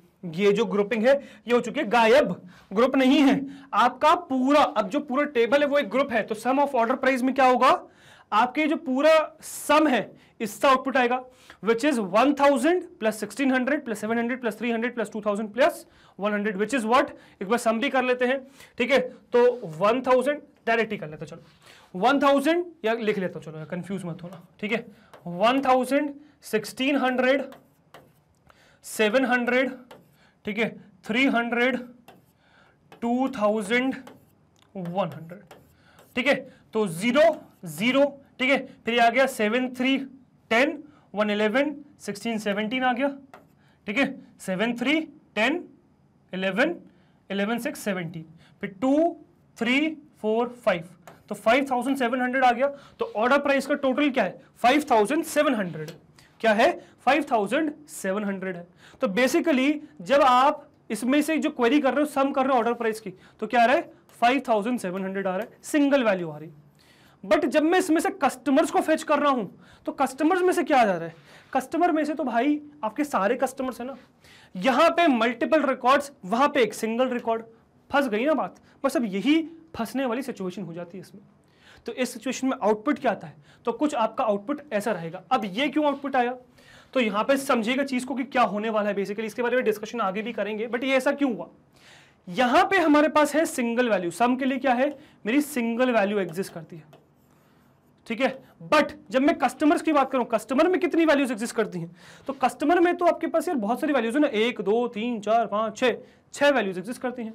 Speaker 1: ये जो ग्रुपिंग है ये हो चुकी है गायब ग्रुप नहीं है आपका पूरा अब जो पूरा टेबल है वो एक ग्रुप है तो सम ऑफ ऑर्डर प्राइस में क्या होगा आपके जो पूरा सम है इसका आउटपुट आएगा which is 1000 thousand plus sixteen hundred plus seven hundred plus three hundred plus two thousand plus one hundred which is what एक बार सम भी कर लेते हैं ठीक है तो वन थाउजेंड डायरेक्ट ही कर लेते चलो वन थाउजेंड या लिख लेता चलो कंफ्यूज मत होना ठीक है one thousand sixteen hundred seven hundred ठीक है three hundred two thousand one hundred ठीक है तो जीरो जीरो ठीक है फिर आ गया seven three ten one eleven sixteen seventeen आ गया ठीक है seven three ten eleven eleven six seventeen फिर टू थ्री फोर फाइव तो फाइव थाउजेंड सेवन हंड्रेड आ गया तो ऑर्डर प्राइस का टोटल क्या है फाइव थाउजेंड सेवन हंड्रेड क्या है फाइव थाउजेंड सेवन हंड्रेड है तो बेसिकली जब आप इसमें से जो क्वेरी कर रहे हो सम कर रहे हो ऑर्डर प्राइस की तो क्या आ रहा है फाइव थाउजेंड सेवन हंड्रेड आ रहा है सिंगल वैल्यू आ रही बट जब मैं इसमें से कस्टमर्स को फेच कर रहा हूं तो कस्टमर्स में से क्या आ जा रहा है कस्टमर में से तो भाई आपके सारे कस्टमर्स है ना यहां पे मल्टीपल रिकॉर्ड्स वहां पे एक सिंगल रिकॉर्ड फंस गई ना बात बस अब मतलब यही फंसने वाली सिचुएशन हो जाती है इसमें तो इस सिचुएशन में आउटपुट क्या आता है तो कुछ आपका आउटपुट ऐसा रहेगा अब ये क्यों आउटपुट आया तो यहाँ पे समझिएगा चीज़ को कि क्या होने वाला है बेसिकली इसके बारे में डिस्कशन आगे भी करेंगे बट ये ऐसा क्यों हुआ यहाँ पे हमारे पास है सिंगल वैल्यू सम के लिए क्या है मेरी सिंगल वैल्यू एग्जिस्ट करती है ठीक है बट जब मैं कस्टमर्स की बात करूं कस्टमर में कितनी वैल्यूज एग्जिस्ट करती हैं तो कस्टमर में तो आपके पास यार बहुत सारी वैल्यूज है ना एक दो तीन चार पाँच छह वैल्यूज एग्जिस्ट करती हैं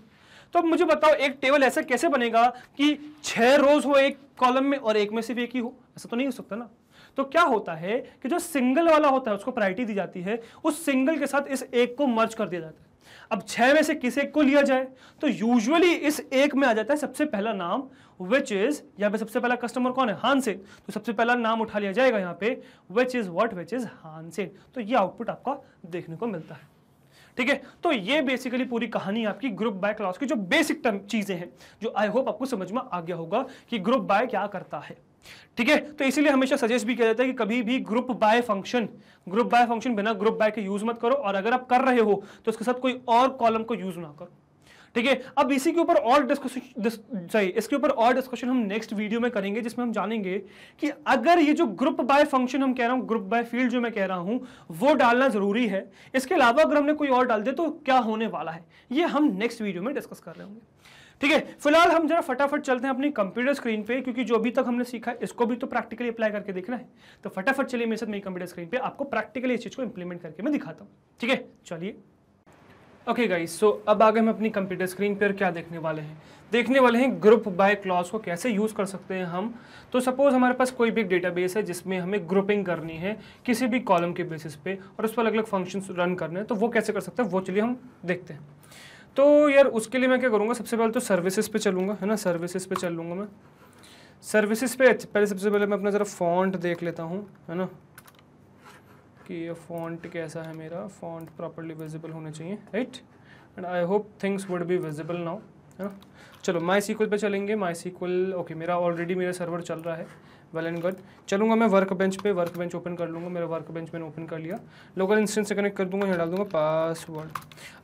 Speaker 1: तो अब मुझे बताओ एक टेबल ऐसा कैसे बनेगा कि छह रोज हो एक कॉलम में और एक में सिर्फ एक ही हो ऐसा तो नहीं हो सकता ना तो क्या होता है कि जो सिंगल वाला होता है उसको प्रायोरिटी दी जाती है उस सिंगल के साथ इस एक को मर्ज कर दिया जाता है अब छह में से किस एक को लिया जाए तो यूजुअली इस एक में आ जाता है सबसे पहला नाम विच इज यहाँ पे सबसे पहला कस्टमर कौन है हानसेन तो सबसे पहला नाम उठा लिया जाएगा यहाँ पे which is what which is Hansen तो ये आउटपुट आपका देखने को मिलता है ठीक है तो ये बेसिकली पूरी कहानी आपकी ग्रुप बाय क्लॉज की जो बेसिक टर्म चीजें हैं जो आई होप आपको समझ में आ गया होगा कि ग्रुप बाय क्या करता है ठीक है तो इसीलिए हमेशा सजेस्ट भी किया जाता है कि कभी भी group by function group by function बिना ग्रुप बाय के यूज मत करो और अगर आप कर रहे हो तो उसके साथ कोई और कॉलम को यूज ना करो ठीक है अब इसी के ऊपर और डिस्कशन सॉरी इसके ऊपर और डिस्कशन हम नेक्स्ट वीडियो में करेंगे जिसमें हम जानेंगे कि अगर ये जो ग्रुप बाय फंक्शन हम कह रहा हूँ ग्रुप बाय फील्ड जो मैं कह रहा हूँ वो डालना जरूरी है इसके अलावा अगर हमने कोई और डाल दे तो क्या होने वाला है ये हम नेक्स्ट वीडियो में डिस्कस कर रहे होंगे ठीक है फिलहाल हम जरा फटाफट चलते हैं अपनी कंप्यूटर स्क्रीन पे क्योंकि जो अभी तक हमने सीखा है इसको भी तो प्रैक्टिकली अप्लाई करके देखना है तो फटाफट चलिए मेरे साथ मेरी कंप्यूटर स्क्रीन पे आपको प्रैक्टिकली इस चीज़ को इंप्लीमेंट करके मैं दिखाता हूँ ठीक है चलिए ओके गाइस सो अब आगे हम अपनी कंप्यूटर स्क्रीन पर क्या देखने वाले हैं देखने वाले हैं ग्रुप बाय क्लॉज को कैसे यूज़ कर सकते हैं हम तो सपोज़ हमारे पास कोई भी एक डेटाबेस है जिसमें हमें ग्रुपिंग करनी है किसी भी कॉलम के बेसिस पे और उस पर अलग अलग फंक्शन रन करने हैं तो वो कैसे कर सकते हैं वो चलिए हम देखते हैं तो यार उसके लिए मैं क्या करूँगा सबसे पहले तो सर्विसेज पर चलूँगा है ना सर्विसेज पर चल लूँगा मैं सर्विसेज पर पहले सबसे पहले मैं अपना ज़रा फॉन्ट देख लेता हूँ है ना कि ये फॉन्ट कैसा है मेरा फॉन्ट प्रॉपरली विजिबल होना चाहिए right and I hope things would be visible now है ना चलो माई सीक्वल पर चलेंगे माई सीक्वल ओके मेरा ऑलरेडी मेरा सर्वर चल रहा है वेल एंड गुड चलूंगा मैं वर्क बेंच पे वर्क बेंच ओपन कर लूँगा मेरा वर्क बेंच मैंने ओपन कर लिया लोकल इंस्टेंस से कनेक्ट कर दूंगा यहाँ डाल दूंगा पासवर्ड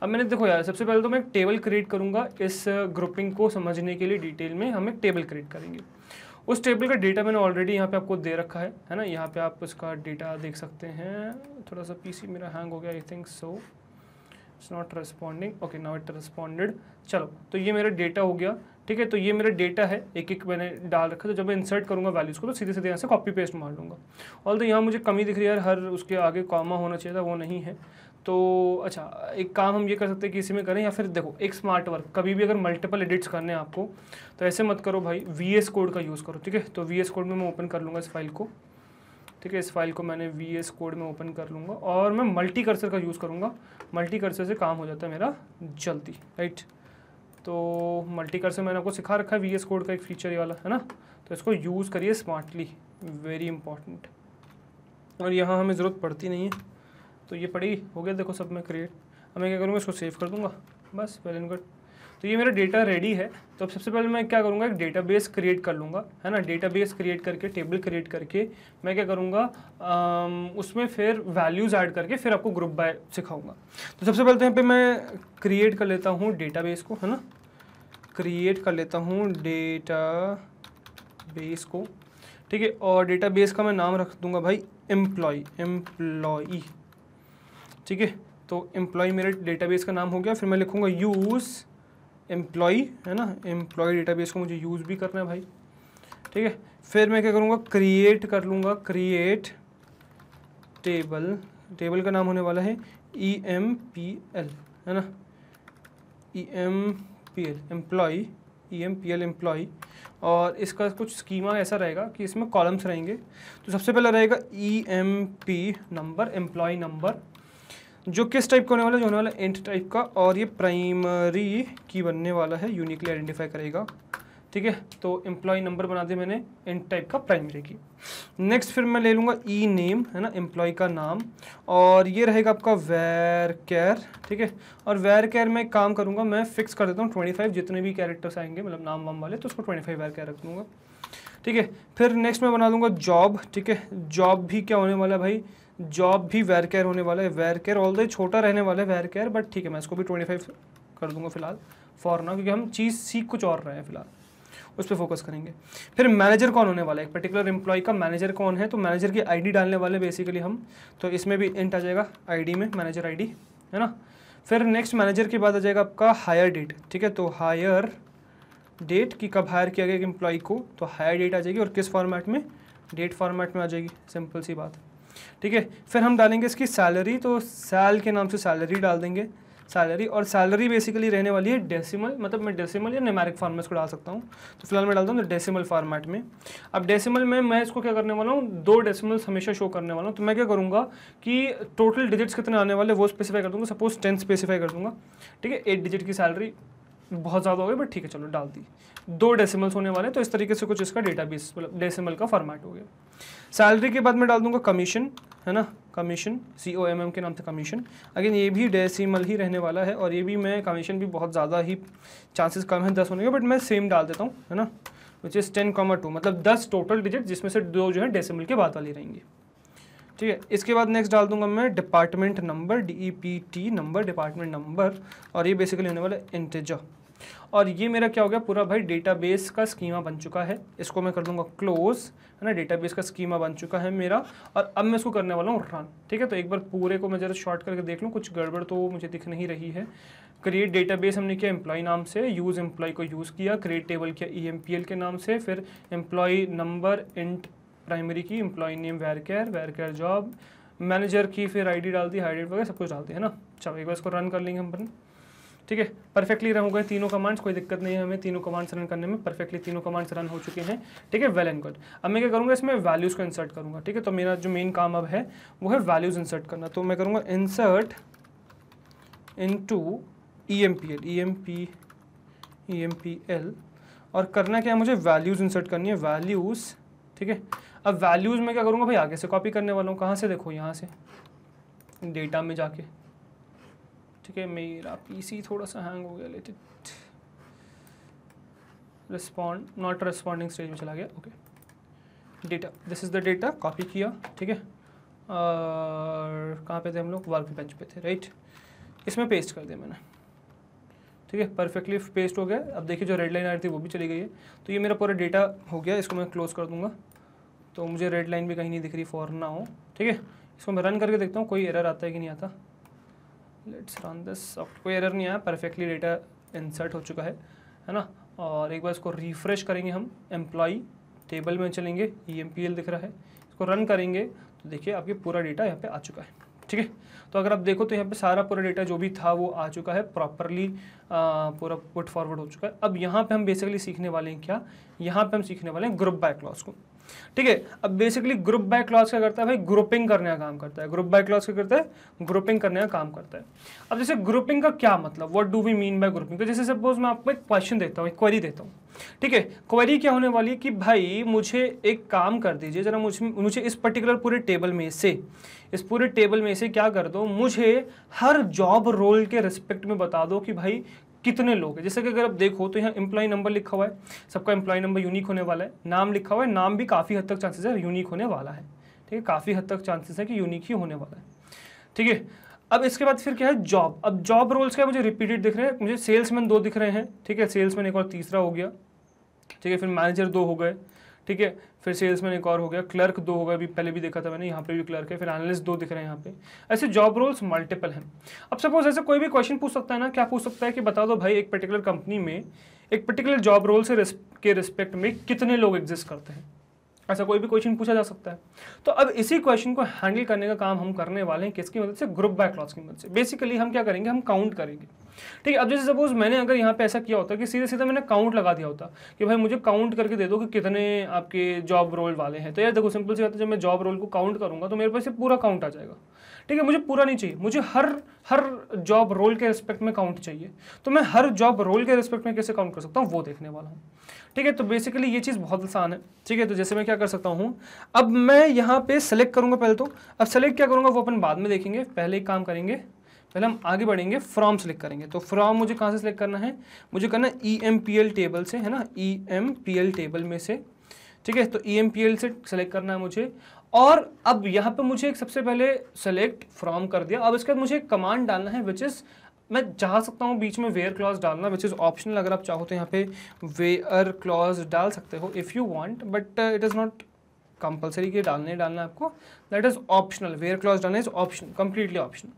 Speaker 1: अब मैंने देखो यार सबसे पहले तो मैं एक टेबल क्रिएट करूँगा इस ग्रुपिंग को समझने के लिए डिटेल में हम एक टेबल क्रिएट करेंगे उस टेबल का डेटा मैंने ऑलरेडी यहाँ पे आपको दे रखा है है ना यहाँ पे आप उसका डेटा देख सकते हैं थोड़ा सा पीसी मेरा हैंग हो गया I think so it's not responding okay now it responded चलो तो ये मेरा डेटा हो गया ठीक है तो ये मेरा डेटा है एक एक मैंने डाल रखा तो जब मैं इंसर्ट करूँगा वैल्यूज़ को तो सीधे सीधे यहाँ से कॉपी पेस्ट मार लूँगा और तो यहाँ मुझे कमी दिख रही है यार हर उसके आगे कॉमा होना चाहिए था वो नहीं है तो अच्छा एक काम हम ये कर सकते हैं कि इसी में करें या फिर देखो एक स्मार्ट वर्क कभी भी अगर मल्टीपल एडिट्स करने हैं आपको तो ऐसे मत करो भाई वी एस कोड का यूज़ करो ठीक है तो वी एस कोड में मैं ओपन कर लूँगा इस फाइल को ठीक है इस फाइल को मैंने वी एस कोड में ओपन कर लूँगा और मैं मल्टी कर्सर का यूज़ करूँगा मल्टी कर्सर से काम हो जाता है मेरा जल्दी राइट तो मल्टी कर्सर मैंने आपको सिखा रखा है वी एस कोड का एक फीचर ये वाला है ना तो इसको यूज़ करिए स्मार्टली वेरी इंपॉर्टेंट और यहाँ हमें ज़रूरत पड़ती नहीं है तो ये पड़ी हो गया देखो सब मैं क्रिएट अब मैं क्या करूँगा इसको सेव कर दूँगा बस वेल एंड गुड तो ये मेरा डेटा रेडी है तो अब सबसे पहले मैं क्या करूँगा एक बेस क्रिएट कर लूँगा है ना बेस क्रिएट करके टेबल क्रिएट करके मैं क्या करूँगा उसमें फिर वैल्यूज़ ऐड करके फिर आपको ग्रुप बाय सिखाऊंगा तो सबसे पहले तो यहाँ पर मैं क्रिएट कर लेता हूँ बेस को है ना क्रिएट कर लेता हूँ डेटा बेस को ठीक है और बेस का मैं नाम रख दूँगा भाई एम्प्लॉय एम्प्लॉई ठीक है तो एम्प्लॉय मेरे डेटाबेस का नाम हो गया फिर मैं लिखूंगा यूज़ एम्प्लॉय है ना एम्प्लॉय डेटाबेस को मुझे यूज़ भी करना है भाई ठीक है फिर मैं क्या करूँगा क्रिएट कर लूँगा क्रिएट टेबल टेबल का नाम होने वाला है ई एम पी एल है ना E M P L employ E M P L employ और इसका कुछ स्कीमा ऐसा रहेगा कि इसमें कॉलम्स रहेंगे तो सबसे पहला रहेगा E M P number employ number जो किस टाइप का होने वाला है जो होने वाला है टाइप का और ये प्राइमरी की बनने वाला है यूनिकली आइडेंटिफाई करेगा ठीक है तो एम्प्लॉय नंबर बना दिया मैंने एंट टाइप का प्राइमरी की नेक्स्ट फिर मैं ले लूँगा ई e नेम है ना एम्प्लॉय का नाम और ये रहेगा आपका वेर केयर ठीक है और वेर केयर में काम करूँगा मैं फिक्स कर देता हूँ ट्वेंटी फाइव जितने भी कैरेक्टर्स आएंगे मतलब नाम वाम वाले तो उसको ट्वेंटी फाइव वेर केयर रख दूँगा ठीक है फिर नेक्स्ट मैं बना दूँगा जॉब ठीक है जॉब भी क्या होने वाला है भाई जॉब भी वेयर केयर होने वाला है वेयर केयर ऑल छोटा रहने वाला है वेयर केयर बट ठीक है मैं इसको भी ट्वेंटी फाइव कर दूंगा फिलहाल फॉर ना क्योंकि हम चीज़ सीख कुछ और रहे हैं फिलहाल उस पर फोकस करेंगे फिर मैनेजर कौन होने वाला है एक पर्टिकुलर एम्प्लॉय का मैनेजर कौन है तो मैनेजर की आईडी डालने वाले बेसिकली हम तो इसमें भी इंट आ जाएगा आईडी में मैनेजर आईडी है ना फिर नेक्स्ट मैनेजर के बाद आ जाएगा आपका हायर डेट ठीक है तो हायर डेट कि कब हायर किया गया एक एम्प्लॉय को तो हायर डेट आ जाएगी और किस फॉर्मेट में डेट फॉर्मेट में आ जाएगी सिंपल सी बात ठीक है फिर हम डालेंगे इसकी सैलरी तो सैल के नाम से सैलरी डाल देंगे सैलरी और सैलरी बेसिकली रहने वाली है डेसिमल मतलब मैं डेसिमल या न्यूमेरिक फॉर्म को डाल सकता हूँ तो फिलहाल मैं डालता हूँ डेसिमल फॉर्मेट में अब डेसिमल में मैं इसको क्या करने वाला हूँ दो डेसिमल्स हमेशा शो करने वाला हूँ तो मैं क्या करूँगा कि टोटल डिजिट्स कितने आने वाले वो स्पेसिफाई कर दूँगा सपोज टेन स्पेसिफाई कर दूँगा ठीक है एट डिजिट की सैलरी बहुत ज़्यादा हो गया बट ठीक है चलो डाल दी दो डेसिमल्स होने वाले तो इस तरीके से कुछ इसका डेटा बेस मतलब डेसिमल का फॉर्मेट हो गया सैलरी के बाद मैं डाल दूंगा कमीशन है ना commission C O M M के नाम से कमीशन अगेन ये भी डेसिमल ही रहने वाला है और ये भी मैं कमीशन भी बहुत ज़्यादा ही चांसेस कम है दस होने के बट मैं सेम डाल देता हूँ है ना which is ten comma two मतलब दस टोटल डिजिट जिसमें से दो जो है डेसिमल के बाद वाली रहेंगे ठीक है इसके बाद नेक्स्ट डाल दूंगा मैं department number D E P T number department number और ये बेसिकली होने वाला इंटेजा और ये मेरा क्या हो गया पूरा भाई डेटाबेस का स्कीमा बन चुका है इसको मैं कर दूंगा क्लोज है ना डेटाबेस का स्कीमा बन चुका है मेरा और अब मैं इसको करने वाला हूँ रन ठीक है तो एक बार पूरे को मैं ज़रा शॉर्ट करके देख लूँ कुछ गड़बड़ तो मुझे दिख नहीं रही है क्रिएट डेटाबेस हमने किया एम्प्लॉय नाम से यूज़ एम्प्लॉय को यूज़ किया क्रिएट टेबल किया ई e के नाम से फिर employ number int primary key employ name varchar varchar job manager की फिर आईडी डाल दी हाइडेट वगैरह सब कुछ डाल दिया है ना चलो एक बार इसको रन कर लेंगे हम अपन ठीक है परफेक्टली गए तीनों कमांड्स कोई दिक्कत नहीं है हमें तीनों कमांड्स रन करने में परफेक्टली तीनों कमांड्स रन हो चुके हैं ठीक है वेल एंड गुड अब मैं क्या करूँगा इसमें वैल्यूज़ को इंसर्ट करूँगा ठीक है तो मेरा जो मेन काम अब है वो है वैल्यूज़ इंसर्ट करना तो मैं करूँगा insert into E M P L E M P E M P L और करना क्या है मुझे वैल्यूज़ इंसर्ट करनी है वैल्यूज़ ठीक है अब वैल्यूज़ में क्या करूँगा भाई आगे से कॉपी करने वाला हूँ कहाँ से देखो यहाँ से डेटा में जाके ठीक है मेरा पीसी थोड़ा सा हैंग हो गया let it respond not responding stage में चला गया okay data this is the data copy किया ठीक है और कहाँ पे थे हम लोग वर्क बेंच पे थे राइट इसमें पेस्ट कर दिया मैंने ठीक है परफेक्टली पेस्ट हो गया अब देखिए जो रेड लाइन आ रही थी वो भी चली गई है तो ये मेरा पूरा डेटा हो गया इसको मैं क्लोज कर दूंगा तो मुझे रेड लाइन भी कहीं नहीं दिख रही फॉर ना हो ठीक है इसको मैं रन करके देखता हूँ कोई एरर आता है कि नहीं आता लेट्स रन दिस सॉफ्ट कोई एरर नहीं आया परफेक्टली डेटा इंसर्ट हो चुका है है ना और एक बार इसको रिफ्रेश करेंगे हम एम्प्लॉई टेबल में चलेंगे ई e दिख रहा है इसको रन करेंगे तो देखिए आपके पूरा डेटा यहाँ पे आ चुका है ठीक है तो अगर आप देखो तो यहाँ पे सारा पूरा डेटा जो भी था वो आ चुका है प्रॉपरली पूरा पुट फॉरवर्ड हो चुका है अब यहाँ पे हम बेसिकली सीखने वाले हैं क्या यहाँ पे हम सीखने वाले हैं ग्रुप बाय क्लॉज को ठीक है अब बेसिकली ग्रुप बाय क्लॉज क्या करता है भाई ग्रुपिंग करने का काम करता है ग्रुप बाय क्लॉज क्या करता है ग्रुपिंग करने का काम करता है अब जैसे ग्रुपिंग का क्या मतलब what do we mean by grouping तो जैसे सपोज मैं आपको एक क्वेश्चन देता हूँ एक क्वेरी देता हूँ ठीक है क्वेरी क्या होने वाली है कि भाई मुझे एक काम कर दीजिए जरा मुझे मुझे इस पर्टिकुलर पूरे टेबल में से इस पूरे टेबल में से क्या कर दो मुझे हर जॉब रोल के रिस्पेक्ट में बता दो कि भाई कितने लोग हैं जैसे कि अगर आप देखो तो यहाँ एम्प्लॉय नंबर लिखा हुआ है सबका एम्प्लॉय नंबर यूनिक होने वाला है नाम लिखा हुआ है नाम भी काफ़ी हद तक चांसेस है यूनिक होने वाला है ठीक है काफ़ी हद तक चांसेस है कि यूनिक ही होने वाला है ठीक है अब इसके बाद फिर क्या है जॉब अब जॉब रोल्स क्या मुझे रिपीटेड दिख रहे हैं मुझे सेल्समैन दो दिख रहे हैं ठीक है सेल्समैन एक और तीसरा हो गया ठीक है फिर मैनेजर दो हो गए ठीक है फिर सेल्समैन एक और हो गया क्लर्क दो हो गया अभी पहले भी देखा था मैंने यहाँ पे भी क्लर्क है फिर एनालिस्ट दो दिख रहे हैं यहाँ पे ऐसे जॉब रोल्स मल्टीपल हैं अब सपोज ऐसे कोई भी क्वेश्चन पूछ सकता है ना क्या पूछ सकता है कि बता दो भाई एक पर्टिकुलर कंपनी में एक पर्टिकुलर जॉब रोल से के रिस्पेक्ट में कितने लोग एग्जिस्ट करते हैं ऐसा कोई भी क्वेश्चन पूछा जा सकता है तो अब इसी क्वेश्चन को हैंडल करने का काम हम करने वाले हैं किसकी मदद से ग्रुप बाय क्लॉज की मदद से बेसिकली हम क्या करेंगे हम काउंट करेंगे ठीक है अब जैसे सपोज मैंने अगर यहाँ पे ऐसा किया होता कि सीधे सीधा मैंने काउंट लगा दिया होता कि भाई मुझे काउंट करके दे दो कि कितने आपके जॉब रोल वाले हैं तो यार देखो सिंपल सी बात है जब मैं जॉब रोल को काउंट करूंगा तो मेरे पास पूरा काउंट आ जाएगा ठीक है मुझे पूरा नहीं चाहिए मुझे हर हर जॉब रोल के रिस्पेक्ट में काउंट चाहिए तो मैं हर जॉब रोल के रिस्पेक्ट में कैसे काउंट कर सकता हूँ वो देखने वाला हूँ ठीक है तो बेसिकली ये चीज़ बहुत आसान है ठीक है तो जैसे मैं क्या कर सकता हूँ अब मैं यहाँ पे सेलेक्ट करूँगा पहले तो अब सेलेक्ट क्या करूँगा वो अपन बाद में देखेंगे पहले एक काम करेंगे पहले हम आगे बढ़ेंगे फ्रॉम सेलेक्ट करेंगे तो फ्रॉम मुझे कहाँ से सेलेक्ट करना है मुझे करना है E M P L table से है ना E M P L table में से ठीक है तो ई एम पी एल से सेलेक्ट करना है मुझे और अब यहाँ पे मुझे एक सबसे पहले सेलेक्ट फ्रॉम कर दिया अब इसके बाद मुझे एक कमांड डालना है विच इज़ मैं चाह सकता हूँ बीच में वेयर क्लॉज डालना विच इज़ ऑप्शनल अगर आप चाहो तो यहाँ पे वेयर क्लॉज डाल सकते हो if you want but it is not compulsory कि डालने डालना है आपको that is optional where clause डालना इज़ ऑप्शन कम्प्लीटली ऑप्शनल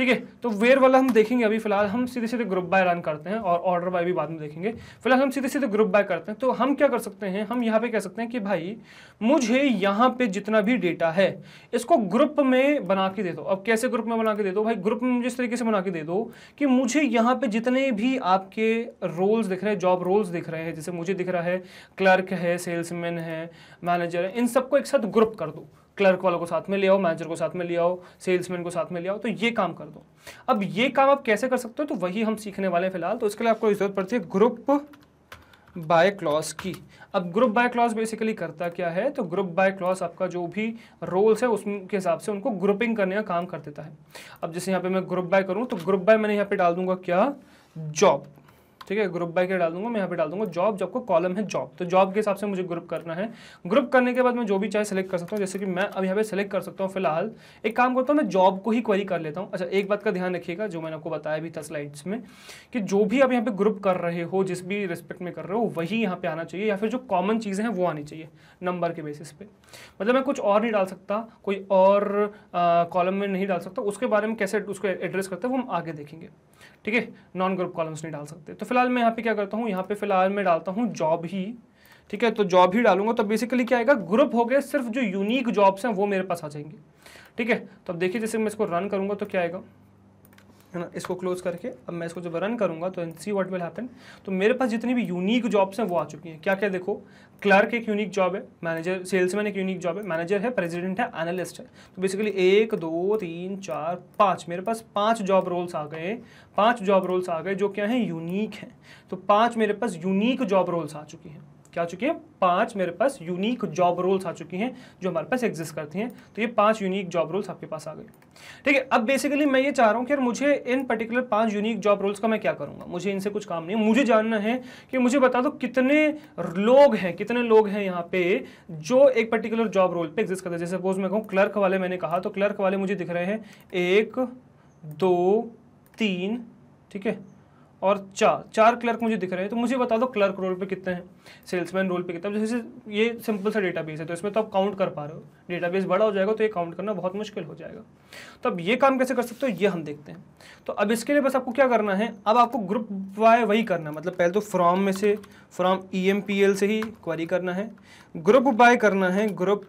Speaker 1: ठीक है तो वेयर वाला हम देखेंगे अभी फिलहाल हम सीधे सीधे ग्रुप बाय रन करते हैं और ऑर्डर बाय भी बाद में देखेंगे फिलहाल हम सीधे सीधे ग्रुप बाय करते हैं तो हम क्या कर सकते हैं हम यहाँ पे कह सकते हैं कि भाई मुझे यहाँ पे जितना भी डेटा है इसको ग्रुप में बना के दे दो अब कैसे ग्रुप में बना के दे दो भाई ग्रुप में मुझे इस तरीके से बना के दे दो कि मुझे यहाँ पे जितने भी आपके रोल्स दिख रहे हैं जॉब रोल्स दिख रहे हैं जैसे मुझे दिख रहा है क्लर्क है सेल्समैन है मैनेजर है इन सबको एक साथ ग्रुप कर दो क्लर्क वालों को साथ में ले आओ मैनेजर को साथ में ले आओ सेल्समैन को साथ में ले आओ तो ये काम कर दो अब ये काम आप कैसे कर सकते हो तो वही हम सीखने वाले हैं फिलहाल तो इसके लिए आपको जरूरत पड़ती है ग्रुप बाय क्लॉज की अब ग्रुप बाय क्लॉज बेसिकली करता क्या है तो ग्रुप बाय क्लॉज आपका जो भी रोल्स है उसके हिसाब से उनको ग्रुपिंग करने का काम कर देता है अब जैसे यहाँ पे मैं ग्रुप बाय करूँ तो ग्रुप बाय मैंने यहाँ पे डाल दूंगा क्या जॉब ठीक है ग्रुप बाय के डाल दूंगा मैं यहाँ पे डाल दूंगा जॉब जॉब को कॉलम है जॉब तो जॉब के हिसाब से मुझे ग्रुप करना है ग्रुप करने के बाद मैं जो भी चाहे सेलेक्ट कर सकता हूँ जैसे कि मैं अब यहाँ पे सेलेक्ट कर सकता हूँ फिलहाल एक काम करता हूँ मैं जॉब को ही क्वेरी कर लेता हूँ अच्छा एक बात का ध्यान रखिएगा जो मैंने आपको बताया भी था स्लाइड्स में कि जो भी आप यहाँ पे ग्रुप कर रहे हो जिस भी रिस्पेक्ट में कर रहे हो वही यहाँ पे आना चाहिए या फिर जो कॉमन चीज़ें हैं वो आनी चाहिए नंबर के बेसिस पे मतलब मैं कुछ और नहीं डाल सकता कोई और कॉलम में नहीं डाल सकता उसके बारे में कैसे उसको एड्रेस करते हैं वो हम आगे देखेंगे ठीक है नॉन ग्रुप कॉलम्स नहीं डाल सकते तो फिलहाल मैं यहाँ पे क्या करता हूँ यहाँ पे फिलहाल मैं डालता हूँ जॉब ही ठीक है तो जॉब ही डालूंगा तो बेसिकली क्या आएगा ग्रुप हो गए सिर्फ जो यूनिक जॉब्स हैं वो मेरे पास आ जाएंगे ठीक है तो अब देखिए जैसे मैं इसको रन करूँगा तो क्या आएगा है ना इसको क्लोज करके अब मैं इसको जब रन करूँगा तो and see what will happen तो मेरे पास जितनी भी यूनिक जॉब्स हैं वो आ चुकी हैं क्या क्या देखो क्लर्क एक यूनिक जॉब है मैनेजर सेल्समैन एक यूनिक जॉब है मैनेजर है प्रेसिडेंट है एनालिस्ट है तो बेसिकली एक दो तीन चार पाँच मेरे पास पांच जॉब रोल्स आ गए पांच जॉब रोल्स आ गए जो क्या हैं यूनिक हैं तो पांच मेरे पास यूनिक जॉब रोल्स आ चुकी हैं क्या आ चुकी है पांच मेरे पास यूनिक जॉब रोल्स आ चुकी हैं जो हमारे पास एग्जिस्ट करती हैं तो ये पांच यूनिक जॉब रोल्स आपके पास आ गए ठीक है अब बेसिकली मैं ये चाह रहा हूँ कि मुझे इन पर्टिकुलर पांच यूनिक जॉब रोल्स का मैं क्या करूँगा मुझे इनसे कुछ काम नहीं मुझे जानना है कि मुझे बता दो कितने लोग हैं कितने लोग हैं यहाँ पे जो एक पर्टिकुलर जॉब रोल पर एग्जिस्ट करते हैं जैसे सपोज मैं कहूँ क्लर्क वाले मैंने कहा तो क्लर्क वाले मुझे दिख रहे हैं एक दो तीन ठीक है और चार चार क्लर्क मुझे दिख रहे हैं तो मुझे बता दो क्लर्क रोल पे कितने हैं सेल्समैन रोल पे कितना जैसे ये सिंपल सा डेटाबेस है तो इसमें तो आप काउंट कर पा रहे हो डेटाबेस बड़ा हो जाएगा तो ये काउंट करना बहुत मुश्किल हो जाएगा तो अब ये काम कैसे कर सकते हो ये हम देखते हैं तो अब इसके लिए बस आपको क्या करना है अब आपको ग्रुप वाई वही करना मतलब पहले तो फ्रॉम में से फ्रॉम ई e से ही क्वारी करना है ग्रुप बाय करना है ग्रुप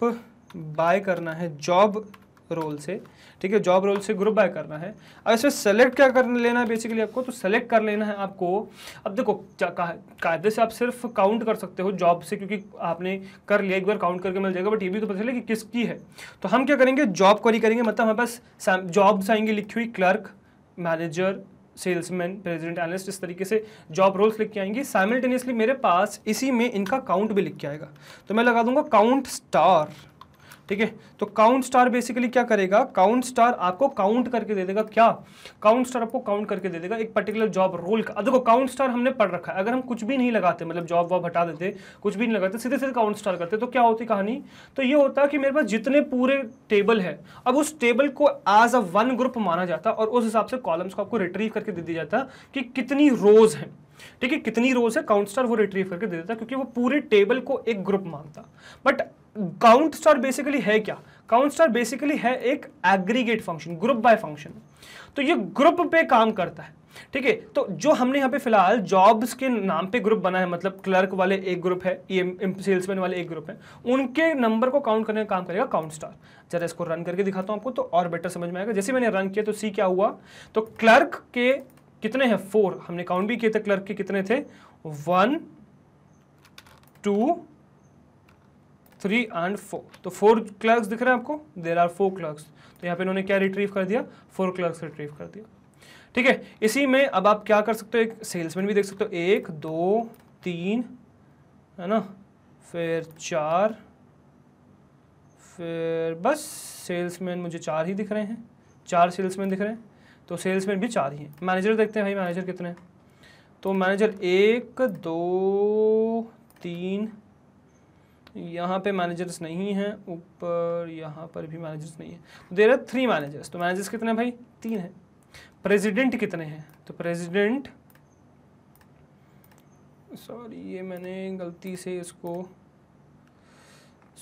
Speaker 1: बाय करना है जॉब रोल से ठीक है जॉब रोल से ग्रुप बाय करना है अब इसमें सेलेक्ट क्या कर लेना है बेसिकली आपको तो सेलेक्ट कर लेना है आपको अब देखो कायदे से आप सिर्फ काउंट कर सकते हो जॉब से क्योंकि आपने कर लिया एक बार काउंट करके मिल जाएगा बट ये भी तो पता चले कि किसकी है तो हम क्या करेंगे जॉब क्वारी करेंगे मतलब हमारे पास जॉब्स आएंगे लिखी हुई clerk manager salesman president analyst इस तरीके से जॉब रोल्स लिख के आएंगे साइमल्टेनियसली मेरे पास इसी में इनका काउंट भी लिख के आएगा तो मैं लगा दूंगा काउंट स्टार ठीक है तो काउंट स्टार बेसिकली क्या करेगा काउंट स्टार आपको काउंट करके दे देगा क्या काउंट स्टार आपको काउंट करके दे देगा एक पर्टिकुलर जॉब रोल का देखो काउंट स्टार हमने पढ़ रखा है अगर हम कुछ भी नहीं लगाते मतलब जॉब वॉब हटा देते कुछ भी नहीं लगाते सीधे सीधे काउंट स्टार करते तो क्या होती कहानी तो ये होता कि मेरे पास जितने पूरे टेबल है अब उस टेबल को एज अ वन ग्रुप माना जाता और उस हिसाब से कॉलम्स को आपको रिट्रीव करके दे दिया जाता कि कितनी रोज है ठीक है कितनी रोज है काउंट स्टार वो रिट्रीव करके दे देता क्योंकि वो पूरे टेबल को एक ग्रुप मानता बट काउंट स्टार बेसिकली है क्या काउंट स्टार बेसिकली है एक aggregate function group by function तो ये ग्रुप पे काम करता है ठीक है तो जो हमने यहाँ पे फिलहाल जॉब्स के नाम पे ग्रुप बना है मतलब क्लर्क वाले एक ग्रुप है सेल्समैन e वाले एक ग्रुप है उनके नंबर को काउंट करने का काम करेगा काउंट स्टार जरा इसको रन करके दिखाता हूँ आपको तो और बेटर समझ में आएगा जैसे मैंने रन किया तो सी क्या हुआ तो क्लर्क के कितने हैं फोर हमने काउंट भी किए थे क्लर्क के कितने थे one two three and four तो फोर क्लर्क्स दिख रहे हैं आपको देर आर फोर क्लर्क्स तो यहाँ पे इन्होंने क्या रिट्रीव कर दिया फोर क्लर्क्स रिट्रीव कर दिया ठीक है इसी में अब आप क्या कर सकते हो एक सेल्समैन भी देख सकते हो एक दो तीन है ना फिर चार फिर बस सेल्समैन मुझे चार ही दिख रहे हैं चार सेल्समैन दिख रहे हैं तो सेल्समैन भी चार ही हैं मैनेजर देखते हैं भाई मैनेजर कितने हैं तो मैनेजर एक दो तीन यहाँ पे मैनेजर्स नहीं हैं ऊपर यहाँ पर भी मैनेजर्स नहीं है they there are three managers तो मैनेजर्स तो कितने भाई तीन हैं प्रेसिडेंट कितने हैं तो प्रेसिडेंट सॉरी ये मैंने गलती से इसको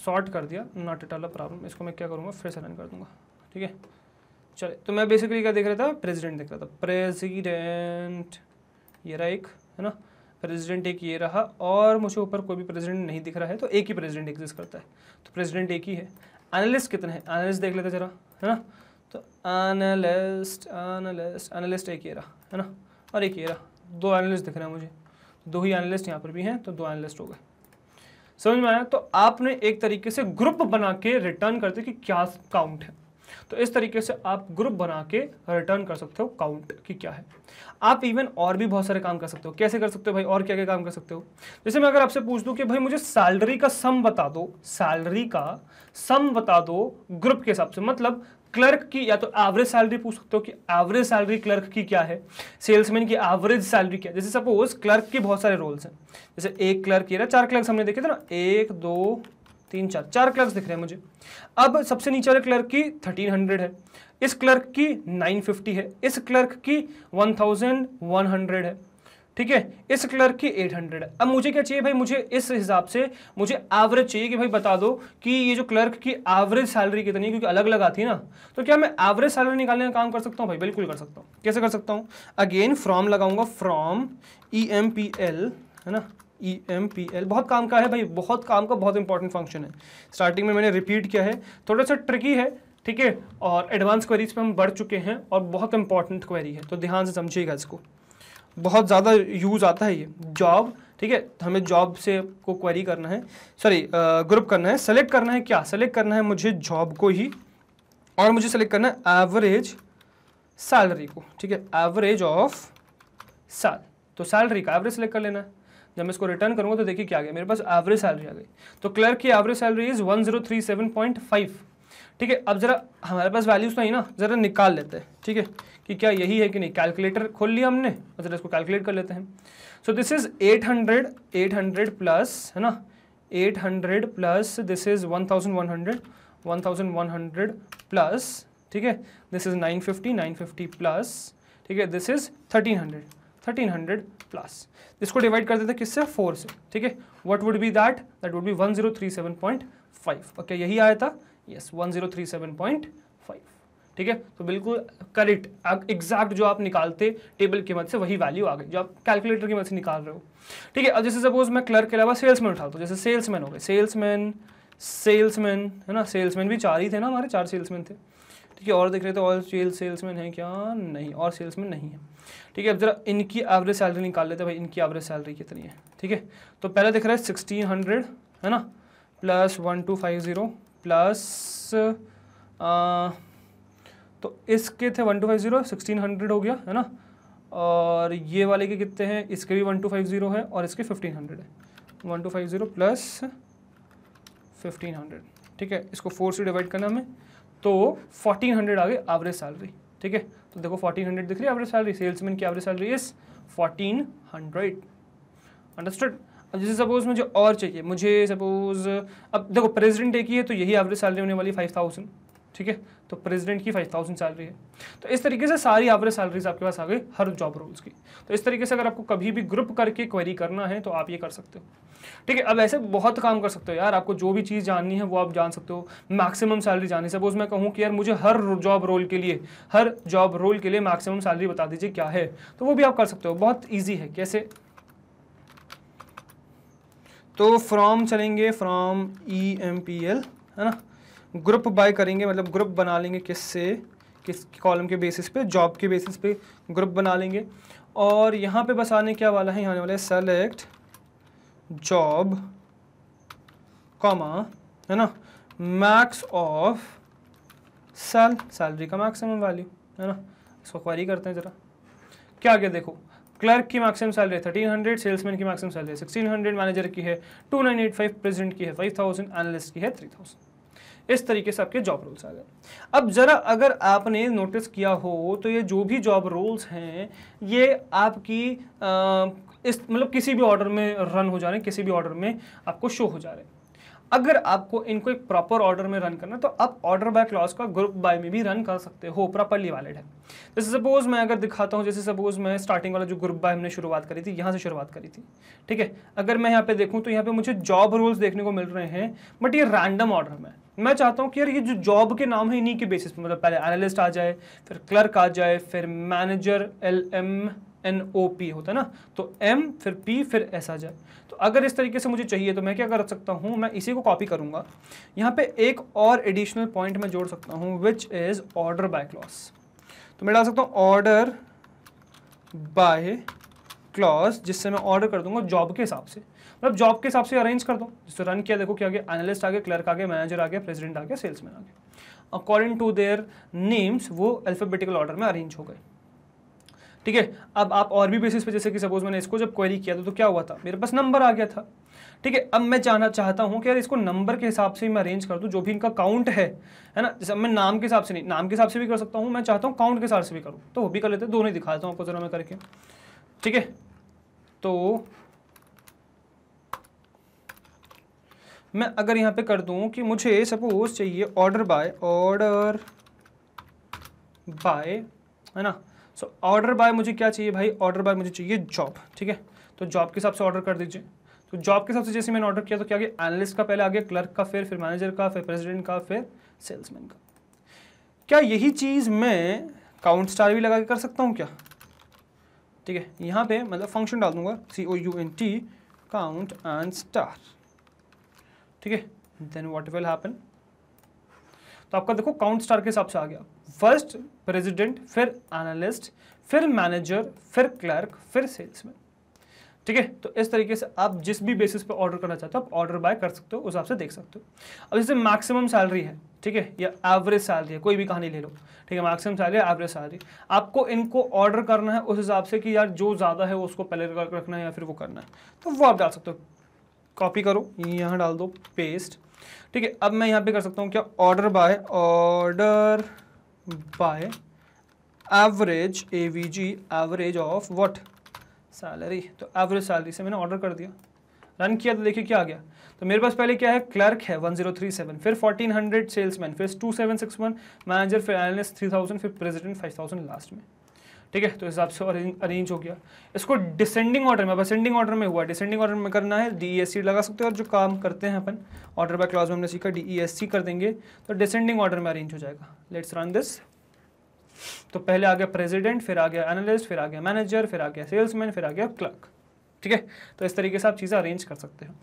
Speaker 1: शॉर्ट कर दिया not at all a problem इसको मैं क्या करूँगा फिर से रन कर दूँगा ठीक है चले तो मैं बेसिकली क्या देख रहा था प्रेसिडेंट देख रहा था प्रेसिडेंट ये रहा एक है ना प्रेसिडेंट एक ये रहा और मुझे ऊपर कोई भी प्रेसिडेंट नहीं दिख रहा है तो एक ही प्रेसिडेंट एग्जिस्ट करता है तो प्रेसिडेंट एक ही है एनालिस्ट कितने हैं एनालिस्ट देख लेते जरा है ना तो एनालिस्ट एनालिस्ट एनालिस्ट एक ये रहा है ना और एक ये रहा दो एनालिस्ट दिख रहे हैं मुझे तो दो ही एनालिस्ट यहाँ पर भी हैं तो दो एनालिस्ट हो गए समझ में आया तो आपने एक तरीके से ग्रुप बना के रिटर्न करते कि क्या काउंट है तो इस तरीके से आप ग्रुप बना के रिटर्न कर सकते हो काउंट की क्या है आप इवन और भी बहुत सारे काम कर सकते हो कैसे कर सकते हो भाई और क्या क्या काम कर सकते हो जैसे मैं अगर आपसे पूछ दूँ कि भाई मुझे सैलरी का सम बता दो सैलरी का सम बता दो ग्रुप के हिसाब से मतलब क्लर्क की या तो एवरेज सैलरी पूछ सकते हो कि एवरेज सैलरी क्लर्क की क्या है सेल्समैन की एवरेज सैलरी क्या है जैसे सपोज क्लर्क के बहुत सारे रोल्स हैं जैसे एक क्लर्क ये चार क्लर्क हमने देखे थे ना एक दो तीन चार चार क्लर्क दिख रहे हैं मुझे अब सबसे नीचे वाले क्लर्क की थर्टीन हंड्रेड है इस क्लर्क की नाइन फिफ्टी है इस क्लर्क की वन थाउजेंड वन हंड्रेड है ठीक है इस क्लर्क की एट हंड्रेड है अब मुझे क्या चाहिए भाई मुझे इस हिसाब से मुझे एवरेज चाहिए कि भाई बता दो कि ये जो क्लर्क की एवरेज सैलरी कितनी है क्योंकि अलग अलग आती है ना तो क्या मैं एवरेज सैलरी निकालने का काम कर सकता हूँ भाई बिल्कुल कर सकता हूँ कैसे कर सकता हूँ अगेन फ्रॉम लगाऊंगा from E M P L है ना ई एम पी एल बहुत काम का है भाई बहुत काम का बहुत इंपॉर्टेंट फंक्शन है स्टार्टिंग में मैंने रिपीट किया है थोड़ा सा ट्रिकी है ठीक है और एडवांस क्वेरीज पे हम बढ़ चुके हैं और बहुत इंपॉर्टेंट क्वेरी है तो ध्यान से समझिएगा इसको बहुत ज़्यादा यूज़ आता है ये जॉब ठीक है हमें जॉब से को क्वेरी करना है सॉरी ग्रुप करना है सेलेक्ट करना है क्या सेलेक्ट करना है मुझे जॉब को ही और मुझे सेलेक्ट करना है एवरेज सैलरी को ठीक है एवरेज ऑफ साल तो सैलरी का एवरेज सेलेक्ट कर लेना है जब मैं इसको रिटर्न करूँगा तो देखिए क्या आ गया मेरे पास एवरेज सैलरी आ गई तो क्लर्क की average salary is one zero three seven point five ठीक है अब ज़रा हमारे पास वैल्यूज़ तो ही ना ज़रा निकाल लेते हैं ठीक है कि क्या यही है कि नहीं कैलकुलेटर खोल लिया हमने और ज़रा इसको कैलकुलेट कर लेते हैं so this is eight hundred eight hundred plus है ना eight hundred plus this is one thousand one hundred one thousand one hundred plus ठीक है this is nine fifty nine fifty plus ठीक है this is thirteen hundred thirteen hundred plus इसको divide कर देते किससे फोर से ठीक है what would be that that would be one zero three seven point five okay यही आया था yes one zero three seven point five ठीक है तो बिल्कुल करेक्ट एग्जैक्ट जो आप निकालते टेबल की मद से वही वैल्यू आ गई जो आप कैलकुलेटर की मद से निकाल रहे हो ठीक है अब जैसे सपोज मैं क्लर्क के अलावा सेल्समैन उठाता हूँ जैसे सेल्समैन हो गए सेल्समैन सेल्समैन है ना सेल्समैन भी चार ही थे ना हमारे चार सेल्समैन थे देखिए और देख रहे थे और सेल सेल्समैन है क्या नहीं और सेल्समैन नहीं है ठीक है अब जरा इनकी एवरेज सैलरी निकाल लेते हैं भाई इनकी एवरेज सैलरी कितनी है ठीक है तो पहले देख रहे हैं सिक्सटीन हंड्रेड है ना plus one two five zero plus तो इसके थे one two five zero sixteen hundred हो गया है ना और ये वाले के कितने हैं इसके भी वन टू फाइव ज़ीरो है और इसके फिफ्टीन हंड्रेड है one two five zero plus fifteen hundred ठीक है इसको फोर से डिवाइड करना हमें तो 1400 आ गई एवरेज सैलरी ठीक है तो देखो 1400 दिख रही है एवरेज सैलरी सेल्समैन की एवरेज सैलरी इज 1400 अंडरस्टूड अब जैसे सपोज मुझे और चाहिए मुझे सपोज अब देखो प्रेसिडेंट एक ही है तो यही एवरेज सैलरी होने वाली फाइव थाउजेंड ठीक है तो प्रेसिडेंट की फाइव थाउजेंड सैलरी है तो इस तरीके से सारी एवरेज सैलरीज आपके पास आ गई हर जॉब रोल्स की तो इस तरीके से अगर आपको कभी भी ग्रुप करके क्वेरी करना है तो आप ये कर सकते हो ठीक है अब ऐसे बहुत काम कर सकते हो यार आपको जो भी चीज़ जाननी है वो आप जान सकते हो मैक्सिमम सैलरी जानी सपोज मैं कहूँ कि यार मुझे हर जॉब रोल के लिए हर जॉब रोल के लिए मैक्सिमम सैलरी बता दीजिए क्या है तो वो भी आप कर सकते हो बहुत ईजी है कैसे तो फ्रॉम चलेंगे from E M P L है ना ग्रुप बाय करेंगे मतलब ग्रुप बना लेंगे किस से किस कॉलम के बेसिस पे जॉब के बेसिस पे ग्रुप बना लेंगे और यहाँ पे बस आने क्या वाला है यहाँ आने वाला है सेलेक्ट जॉब कॉमा है ना मैक्स ऑफ सेल सैलरी का मैक्सिमम वैल्यू है ना इसको क्वारी करते हैं ज़रा क्या क्या देखो क्लर्क की मैक्सिमम सैलरी है थर्टीन हंड्रेड सेल्समैन की मैक्सिमम सैलरी है सिक्सटीन हंड्रेड मैनेजर की है two nine eight five president की है फाइव थाउजेंड एनालिस्ट की है थ्री थाउजेंड इस तरीके से आपके जॉब रोल्स आ गए अब ज़रा अगर आपने नोटिस किया हो तो ये जो भी जॉब रोल्स हैं ये आपकी आ, इस मतलब किसी भी ऑर्डर में रन हो जा रहे हैं किसी भी ऑर्डर में आपको शो हो जा रहे हैं अगर आपको इनको एक प्रॉपर ऑर्डर में रन करना है तो आप ऑर्डर बाय क्लॉज का ग्रुप बाय में भी रन कर सकते हो प्रॉपरली वैलिड है जैसे सपोज मैं अगर दिखाता हूँ जैसे सपोज मैं स्टार्टिंग वाला जो ग्रुप बाय हमने शुरुआत करी थी यहाँ से शुरुआत करी थी ठीक है अगर मैं यहाँ पे देखूँ तो यहाँ पे मुझे जॉब रोल्स देखने को मिल रहे हैं बट ये रैंडम ऑर्डर में मैं चाहता हूँ कि यार ये जो जॉब के नाम है इन्हीं के बेसिस पे मतलब पहले एनालिस्ट आ जाए फिर क्लर्क आ जाए फिर manager L M N O P होता है ना तो एम फिर पी फिर एस आ जाए अगर इस तरीके से मुझे चाहिए तो मैं क्या कर सकता हूँ मैं इसी को कॉपी करूँगा यहाँ पे एक और एडिशनल पॉइंट मैं जोड़ सकता हूँ which is order by clause तो मैं डाल सकता हूँ ऑर्डर बाय क्लॉस जिससे मैं ऑर्डर कर दूंगा जॉब के हिसाब से मतलब जॉब के हिसाब से अरेंज कर दो जिससे रन किया देखो क्या आगे एनालिस्ट आगे क्लर्क आगे मैनेजर आगे प्रेसिडेंट आगे सेल्समैन आगे अकॉर्डिंग टू देयर नेम्स वो अल्फाबेटिकल ऑर्डर में अरेंज हो गए ठीक है अब आप और भी बेसिस पे जैसे कि सपोज मैंने इसको जब क्वेरी किया था तो क्या हुआ था मेरे पास नंबर आ गया था ठीक है अब मैं जानना चाहता हूँ कि यार इसको नंबर के हिसाब से मैं अरेंज कर दूँ जो भी इनका काउंट है है ना जैसे मैं नाम के हिसाब से नहीं नाम के हिसाब से भी कर सकता हूँ मैं चाहता हूँ काउंट के हिसाब से भी करूँ तो वो भी कर लेते हैं दोनों ही दिखाता हूँ आपको ज़रा मैं करके ठीक है तो मैं अगर यहाँ पे कर दूँ कि मुझे सपोज चाहिए ऑर्डर बाय ऑर्डर बाय है ना सो ऑर्डर बाय मुझे क्या चाहिए भाई ऑर्डर बाय मुझे चाहिए जॉब ठीक है तो जॉब के हिसाब से ऑर्डर कर दीजिए तो जॉब के हिसाब से जैसे मैंने ऑर्डर किया तो क्या गया एनालिस्ट का पहले आ गया क्लर्क का फिर फिर मैनेजर का फिर प्रेसिडेंट का फिर सेल्समैन का क्या यही चीज़ मैं काउंट स्टार भी लगा के कर सकता हूँ क्या ठीक है यहाँ पे मतलब फंक्शन डाल दूंगा C O U N T count and star ठीक है देन वॉट विल हैपन तो आपका देखो काउंट स्टार के हिसाब से आ गया फर्स्ट प्रेसिडेंट फिर एनालिस्ट फिर मैनेजर फिर क्लर्क फिर सेल्समैन ठीक है तो इस तरीके से आप जिस भी बेसिस पर ऑर्डर करना चाहते हो आप ऑर्डर बाय कर सकते हो उस हिसाब से देख सकते हो अब जैसे मैक्सिमम सैलरी है ठीक है या एवरेज सैलरी है कोई भी कहानी ले लो ठीक है मैक्सिमम सैलरी एवरेज सैलरी आपको इनको ऑर्डर करना है उस हिसाब से कि यार जो ज़्यादा है उसको पहले रखना है या फिर वो करना है तो वो आप डाल सकते हो कॉपी करो यहाँ डाल दो पेस्ट ठीक है अब मैं यहाँ पे कर सकता हूँ क्या order by order by average AVG average of what salary तो एवरेज सैलरी से मैंने ऑर्डर कर दिया रन किया तो देखिए क्या आ गया तो मेरे पास पहले क्या है क्लर्क है 1037 फिर 1400 सेल्समैन फिर 2761 मैनेजर फिर एनालिस्ट 3000 फिर प्रेसिडेंट 5000 लास्ट में ठीक है तो इस हिसाब से अरेंज हो गया इसको डिसेंडिंग ऑर्डर में असेंडिंग ऑर्डर में हुआ डिसेंडिंग ऑर्डर में करना है डी e लगा सकते हैं और जो काम करते हैं अपन ऑर्डर बाय क्लॉज में हमने सीखा डी e कर देंगे तो डिसेंडिंग ऑर्डर में अरेंज हो जाएगा लेट्स रन दिस तो पहले आ गया प्रेजिडेंट फिर आ गया एनालिस्ट फिर आ गया मैनेजर फिर आ गया सेल्समैन फिर आ गया क्लर्क ठीक है तो इस तरीके से आप चीज़ें अरेंज कर सकते हो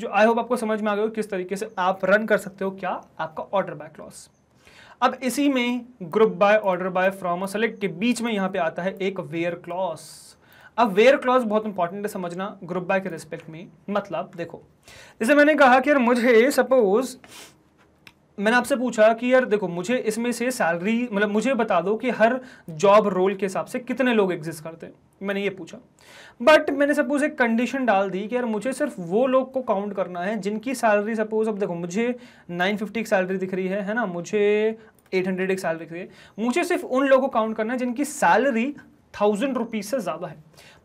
Speaker 1: जो आई होप आपको समझ में आ गया हो किस तरीके से आप रन कर सकते हो क्या आपका ऑर्डर बाय लॉस अब इसी में group by order by from और सेलेक्ट के बीच में यहां पे आता है एक वेयर क्लॉस अब वेयर क्लॉज बहुत इंपॉर्टेंट है समझना ग्रुप बाय के रिस्पेक्ट में मतलब देखो जैसे मैंने कहा कि यार मुझे सपोज मैंने आपसे पूछा कि यार देखो मुझे इसमें से सैलरी मतलब मुझे बता दो कि हर जॉब रोल के हिसाब से कितने लोग एग्जिस्ट करते हैं मैंने ये पूछा बट मैंने सपोज एक कंडीशन डाल दी कि यार मुझे सिर्फ वो लोग को काउंट करना है जिनकी सैलरी सपोज अब देखो मुझे 950 की सैलरी दिख रही है है ना मुझे एट हंड्रेड एक साल रखी हुई है मुझे सिर्फ उन लोगों को काउंट करना है जिनकी सैलरी थाउजेंड रुपीज से ज़्यादा है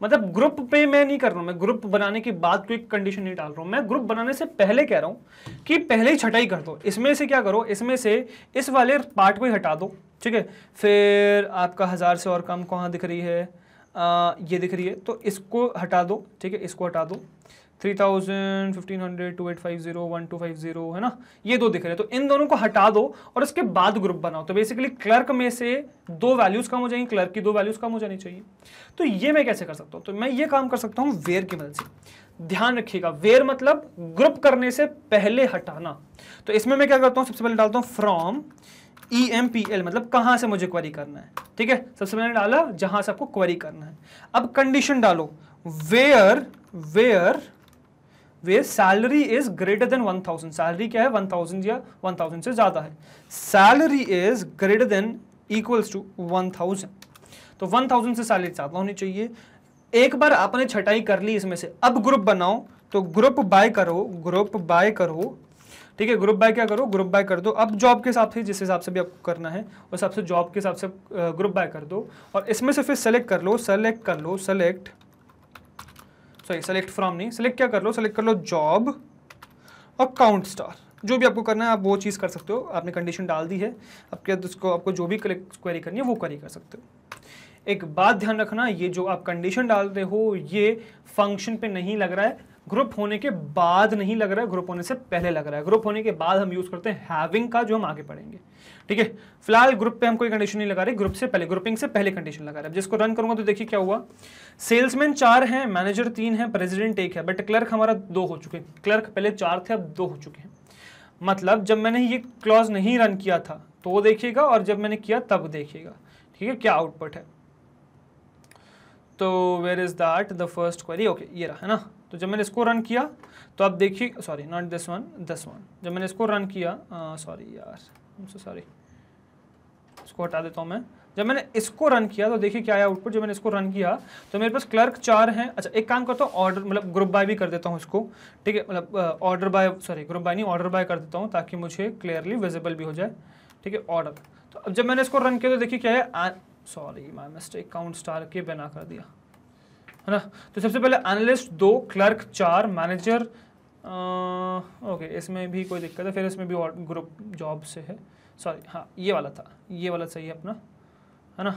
Speaker 1: मतलब ग्रुप पे मैं नहीं कर रहा हूं मैं ग्रुप बनाने के बाद कोई कंडीशन नहीं डाल रहा हूं मैं ग्रुप बनाने से पहले कह रहा हूं कि पहले ही छटाई कर दो इसमें से क्या करो इसमें से इस वाले पार्ट को ही हटा दो ठीक है फिर आपका हज़ार से और कम कहाँ दिख रही है आ, ये दिख रही है तो इसको हटा दो ठीक है इसको हटा दो three thousand fifteen hundred two eight five zero one two five zero है ना ये दो दिख रहे हैं तो इन दोनों को हटा दो और इसके बाद ग्रुप बनाओ तो बेसिकली क्लर्क में से दो वैल्यूज कम हो जाएंगी क्लर्क की दो वैल्यूज कम हो जानी चाहिए तो ये मैं कैसे कर सकता हूँ तो मैं ये काम कर सकता हूँ वेयर की मदद से ध्यान रखिएगा वेयर मतलब ग्रुप करने से पहले हटाना तो इसमें मैं क्या करता हूँ सबसे पहले डालता हूँ from E M P L मतलब कहाँ से मुझे क्वेरी करना है ठीक है सबसे पहले डाला जहाँ से आपको क्वेरी करना है अब कंडीशन डालो where where way salary is greater than one thousand salary क्या है वन थाउजेंड या वन थाउजेंड से ज़्यादा है salary is greater than equals to one thousand तो वन थाउजेंड से सैलरी ज़्यादा होनी चाहिए एक बार आपने छटाई कर ली इसमें से अब ग्रुप बनाओ तो ग्रुप बाय करो ग्रुप बाय करो ठीक है ग्रुप बाय क्या करो ग्रुप बाय कर दो अब जॉब के हिसाब से जिस हिसाब से भी आपको करना है उस हिसाब से जॉब के हिसाब से ग्रुप बाय कर दो और इसमें से फिर सेलेक्ट कर लो सेलेक्ट कर लो सेलेक्ट सॉरी सेलेक्ट फ्रॉम नहीं सेलेक्ट क्या कर लो सेलेक्ट कर लो जॉब और काउंट स्टार जो भी आपको करना है आप वो चीज़ कर सकते हो आपने कंडीशन डाल दी है आपके उसको आपको जो भी क्वेरी करनी है वो क्वेरी कर सकते हो एक बात ध्यान रखना ये जो आप कंडीशन डाल रहे हो ये फंक्शन पे नहीं लग रहा है ग्रुप होने के बाद नहीं लग रहा है ग्रुप होने से पहले लग रहा है ग्रुप होने के बाद हम यूज़ करते हैं हैविंग का जो हम आगे पढ़ेंगे ठीक है फिलहाल ग्रुप पे हम कोई कंडीशन नहीं लगा रहे ग्रुप से पहले ग्रुपिंग से पहले कंडीशन लगा रहे जिसको रन करूंगा तो देखिए क्या हुआ सेल्समैन चार है मैनेजर तीन है प्रेजिडेंट एक है बट क्लर्क हमारा दो हो चुके हैं क्लर्क पहले चार थे अब दो हो चुके हैं मतलब जब मैंने ये क्लॉज नहीं रन किया था तो देखिएगा और जब मैंने किया तब देखिएगा ठीक है क्या आउटपुट है तो where is that the first query okay ये रहा है ना तो जब मैंने इसको रन किया तो आप देखिए sorry not this one this one जब मैंने इसको रन किया सॉरी यार सॉरी इसको हटा देता हूँ मैं जब मैंने इसको रन किया तो देखिए क्या आया आउटपुट जब मैंने इसको रन किया तो मेरे पास क्लर्क चार हैं अच्छा एक काम करता हूँ ऑर्डर मतलब ग्रुप बाय भी कर देता हूँ इसको ठीक है मतलब order by sorry group by नहीं ऑर्डर बाय कर देता हूँ ताकि मुझे क्लियरली विजिबल भी हो जाए ठीक है ऑर्डर तो अब जब मैंने इसको रन किया तो देखिए क्या है sorry my mistake count star के बना कर दिया है ना तो सबसे पहले एनालिस्ट दो क्लर्क चार मैनेजर ओके इसमें भी कोई दिक्कत है फिर इसमें भी ग्रुप जॉब से है सॉरी हाँ ये वाला था ये वाला सही है अपना है ना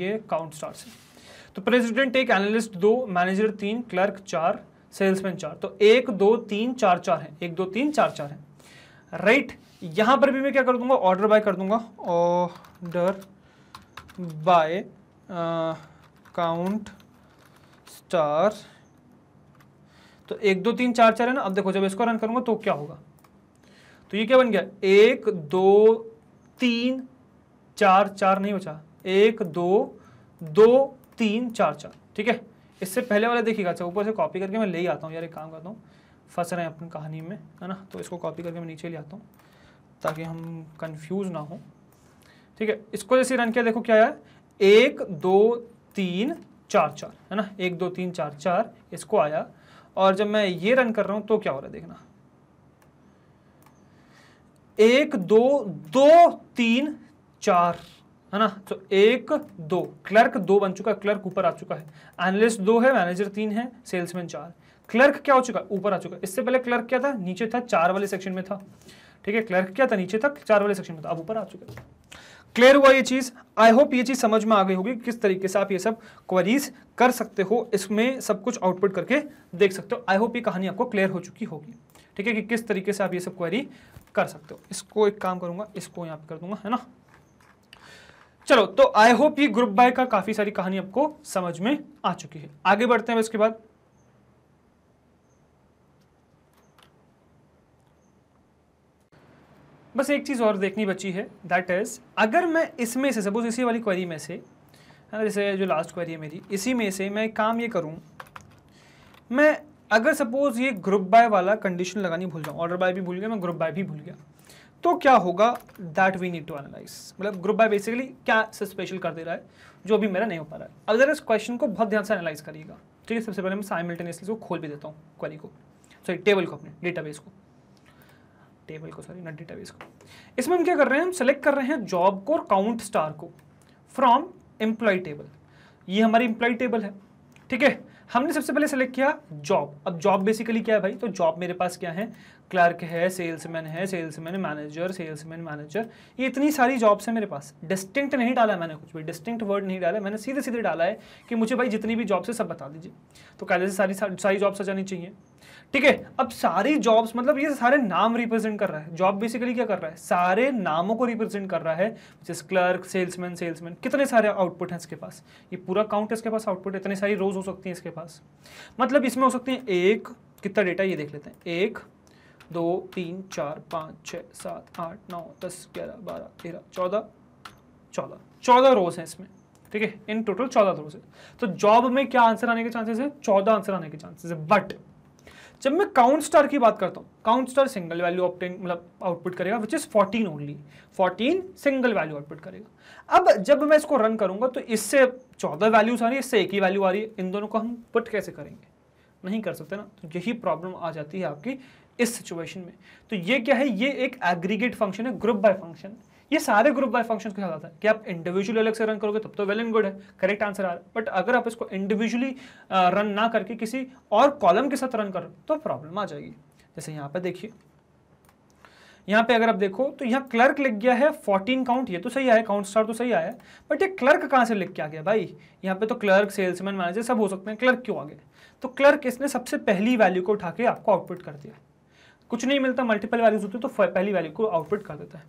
Speaker 1: ये काउंट स्टार से तो प्रेसिडेंट एक एनालिस्ट दो मैनेजर तीन क्लर्क चार सेल्समैन चार तो एक दो तीन चार चार है एक दो तीन चार चार है राइट right. यहाँ पर भी मैं क्या कर दूंगा ऑर्डर बाय कर दूंगा ऑर्डर बाय काउंट स्टार तो एक दो तीन चार चार है ना अब देखो जब इसको रन करूंगा तो क्या होगा तो ये क्या बन गया एक दो तीन चार चार नहीं बचा एक दो दो तीन चार चार ठीक है इससे पहले वाला देखिएगा अच्छा ऊपर से कॉपी करके मैं ले ही आता हूँ यार एक काम करता हूँ फंस रहे हैं अपनी कहानी में है ना तो इसको कॉपी करके मैं नीचे ले आता हूँ ताकि हम कंफ्यूज ना हो ठीक है इसको जैसे रन किया देखो क्या है एक दो तीन चार चार है ना एक दो तीन चार चार इसको आया और जब मैं ये रन कर रहा हूं तो क्या हो रहा है देखना एक दो दो तीन चार है ना तो एक दो क्लर्क दो बन चुका है क्लर्क ऊपर आ चुका है एनालिस्ट दो है मैनेजर तीन है सेल्समैन चार क्लर्क क्या हो चुका है ऊपर आ चुका है इससे पहले क्लर्क क्या था नीचे था चार वाले सेक्शन में था ठीक है क्लर्क क्या था नीचे था चार वाले सेक्शन में था अब ऊपर आ चुका है क्लियर हुआ ये चीज़ आई होप ये चीज़ समझ में आ गई होगी किस तरीके से आप ये सब क्वेरीज कर सकते हो इसमें सब कुछ आउटपुट करके देख सकते हो आई होप ये कहानी आपको क्लियर हो चुकी होगी ठीक है कि किस तरीके से आप ये सब क्वेरी कर सकते हो इसको एक काम करूंगा इसको यहाँ पे कर दूंगा है ना चलो तो आई होप ये ग्रुप बाय का काफ़ी सारी कहानी आपको समझ में आ चुकी है आगे बढ़ते हैं इसके बाद बस एक चीज़ और देखनी बची है दैट इज़ अगर मैं इसमें से सपोज इसी वाली क्वेरी में से है हाँ, ना जैसे जो लास्ट क्वेरी है मेरी इसी में से मैं काम ये करूँ मैं अगर सपोज़ ये ग्रुप बाय वाला कंडीशन लगानी भूल जाऊँ ऑर्डर बाय भी भूल गया मैं ग्रुप बाय भी भूल गया तो क्या होगा that we need to analyse मतलब ग्रुप बाय बेसिकली क्या स्पेशल कर दे रहा है जो अभी मेरा नहीं हो पा रहा है अब ज़रा इस क्वेश्चन को बहुत ध्यान से एनालाइज करिएगा ठीक है सबसे पहले मैं साइमल्टेनियसली उसको खोल भी देता हूँ क्वेरी को सॉरी टेबल को अपने डेटाबेस को टेबल को सॉरी नॉट डेटाबेस को इसमें हम क्या कर रहे हैं हम सेलेक्ट कर रहे हैं जॉब को और काउंट स्टार को फ्रॉम एम्प्लॉय टेबल ये हमारी एम्प्लॉय टेबल है ठीक है हमने सबसे पहले सेलेक्ट किया जॉब अब जॉब बेसिकली क्या है भाई तो जॉब मेरे पास क्या है क्लर्क है सेल्समैन है सेल्समैन मैनेजर सेल्समैन मैनेजर ये इतनी सारी जॉब्स हैं मेरे पास डिस्टिंक्ट नहीं डाला मैंने कुछ भी डिस्टिंक्ट वर्ड नहीं डाला मैंने सीधे सीधे डाला है कि मुझे भाई जितनी भी जॉब्स है सब बता दीजिए तो कहते सारी सारी जॉब्स आ जानी चाहिए ठीक है अब सारी जॉब्स मतलब ये सारे नाम रिप्रेजेंट कर रहा है जॉब बेसिकली क्या कर रहा है सारे नामों को रिप्रेजेंट कर रहा है जैसे क्लर्क सेल्समैन सेल्समैन कितने सारे आउटपुट हैं इसके पास ये पूरा काउंट इसके पास आउटपुट इतने सारी रोज हो सकती हैं इसके पास मतलब इसमें हो सकती हैं एक कितना डेटा ये देख लेते हैं एक दो तीन चार पाँच छः सात आठ नौ दस ग्यारह बारह तेरह चौदह चौदह चौदह रोज हैं इसमें ठीक है इन टोटल चौदह रोज है तो जॉब में क्या आंसर आने के चांसेस है चौदह आंसर आने के चांसेस है बट जब मैं काउंट स्टार की बात करता हूँ count star single value obtain मतलब आउटपुट करेगा which is 14 only 14 single value output करेगा अब जब मैं इसको रन करूंगा तो इससे 14 वैल्यूज आ रही है इससे एक ही वैल्यू आ रही है इन दोनों को हम पुट कैसे करेंगे नहीं कर सकते ना तो यही प्रॉब्लम आ जाती है आपकी इस सिचुएशन में तो ये क्या है ये एक एग्रीगेट फंक्शन है ग्रुप बाय फंक्शन ये सारे ग्रुप बाय फंक्शन के साथ आता है कि आप इंडिविजुअली अलग से रन करोगे तब तो वेल एंड गुड है करेक्ट आंसर आ रहा है बट अगर आप इसको इंडिविजुअली रन ना करके किसी और कॉलम के साथ रन करो तो प्रॉब्लम आ जाएगी जैसे यहाँ पर देखिए यहाँ पे अगर आप देखो तो यहाँ क्लर्क लिख गया है फोर्टीन काउंट ये तो सही आया काउंट स्टार तो सही आया है बट ये क्लर्क कहाँ से लिख के आ गया भाई यहाँ पे तो क्लर्क सेल्समैन मैनेजर सब हो सकते हैं क्लर्क क्यों आ गए तो क्लर्क इसने सबसे पहली वैल्यू को उठा के आपको आउटपुट कर दिया कुछ नहीं मिलता मल्टीपल वैल्यूज होती है तो पहली वैल्यू को आउटपुट कर देता है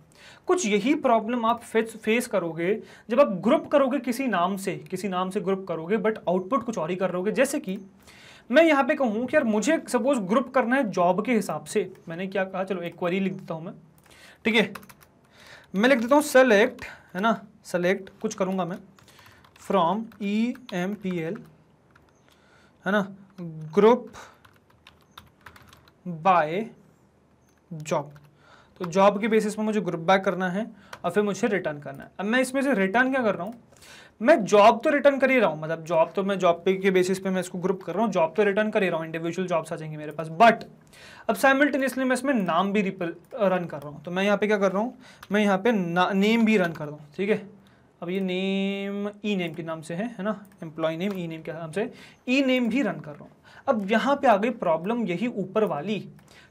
Speaker 1: कुछ यही प्रॉब्लम आप फेस फेस करोगे जब आप ग्रुप करोगे किसी नाम से किसी नाम से ग्रुप करोगे बट आउटपुट कुछ और ही कर रहोगे जैसे कि मैं यहाँ पे कहूँ कि यार मुझे सपोज ग्रुप करना है जॉब के हिसाब से मैंने क्या कहा चलो एक क्वेरी लिख देता हूँ मैं ठीक है मैं लिख देता हूँ सेलेक्ट है ना सेलेक्ट कुछ करूँगा मैं from E M P L है ना ग्रुप बाय जॉब तो जॉब के बेसिस पर मुझे ग्रुप बैक करना है और फिर मुझे रिटर्न करना है अब मैं इसमें से रिटर्न क्या कर रहा हूँ मैं जॉब तो रिटर्न कर ही रहा हूँ मतलब जॉब तो मैं जॉब पे के बेसिस पे मैं इसको ग्रुप कर रहा हूँ जॉब तो रिटर्न कर ही रहा हूँ इंडिविजुअल जॉब्स आ जाएंगे मेरे पास बट अब साइमल्टेनियसली मैं इसमें नाम भी रन uh, कर रहा हूँ तो मैं यहाँ पे क्या कर रहा हूँ मैं यहाँ पे नेम भी रन कर रहा हूँ ठीक है अब ये नेम ई नेम के नाम से है है ना एम्प्लॉय नेम ई नेम के नाम से ई नेम भी रन कर रहा हूँ अब यहाँ पे आ गई प्रॉब्लम यही ऊपर वाली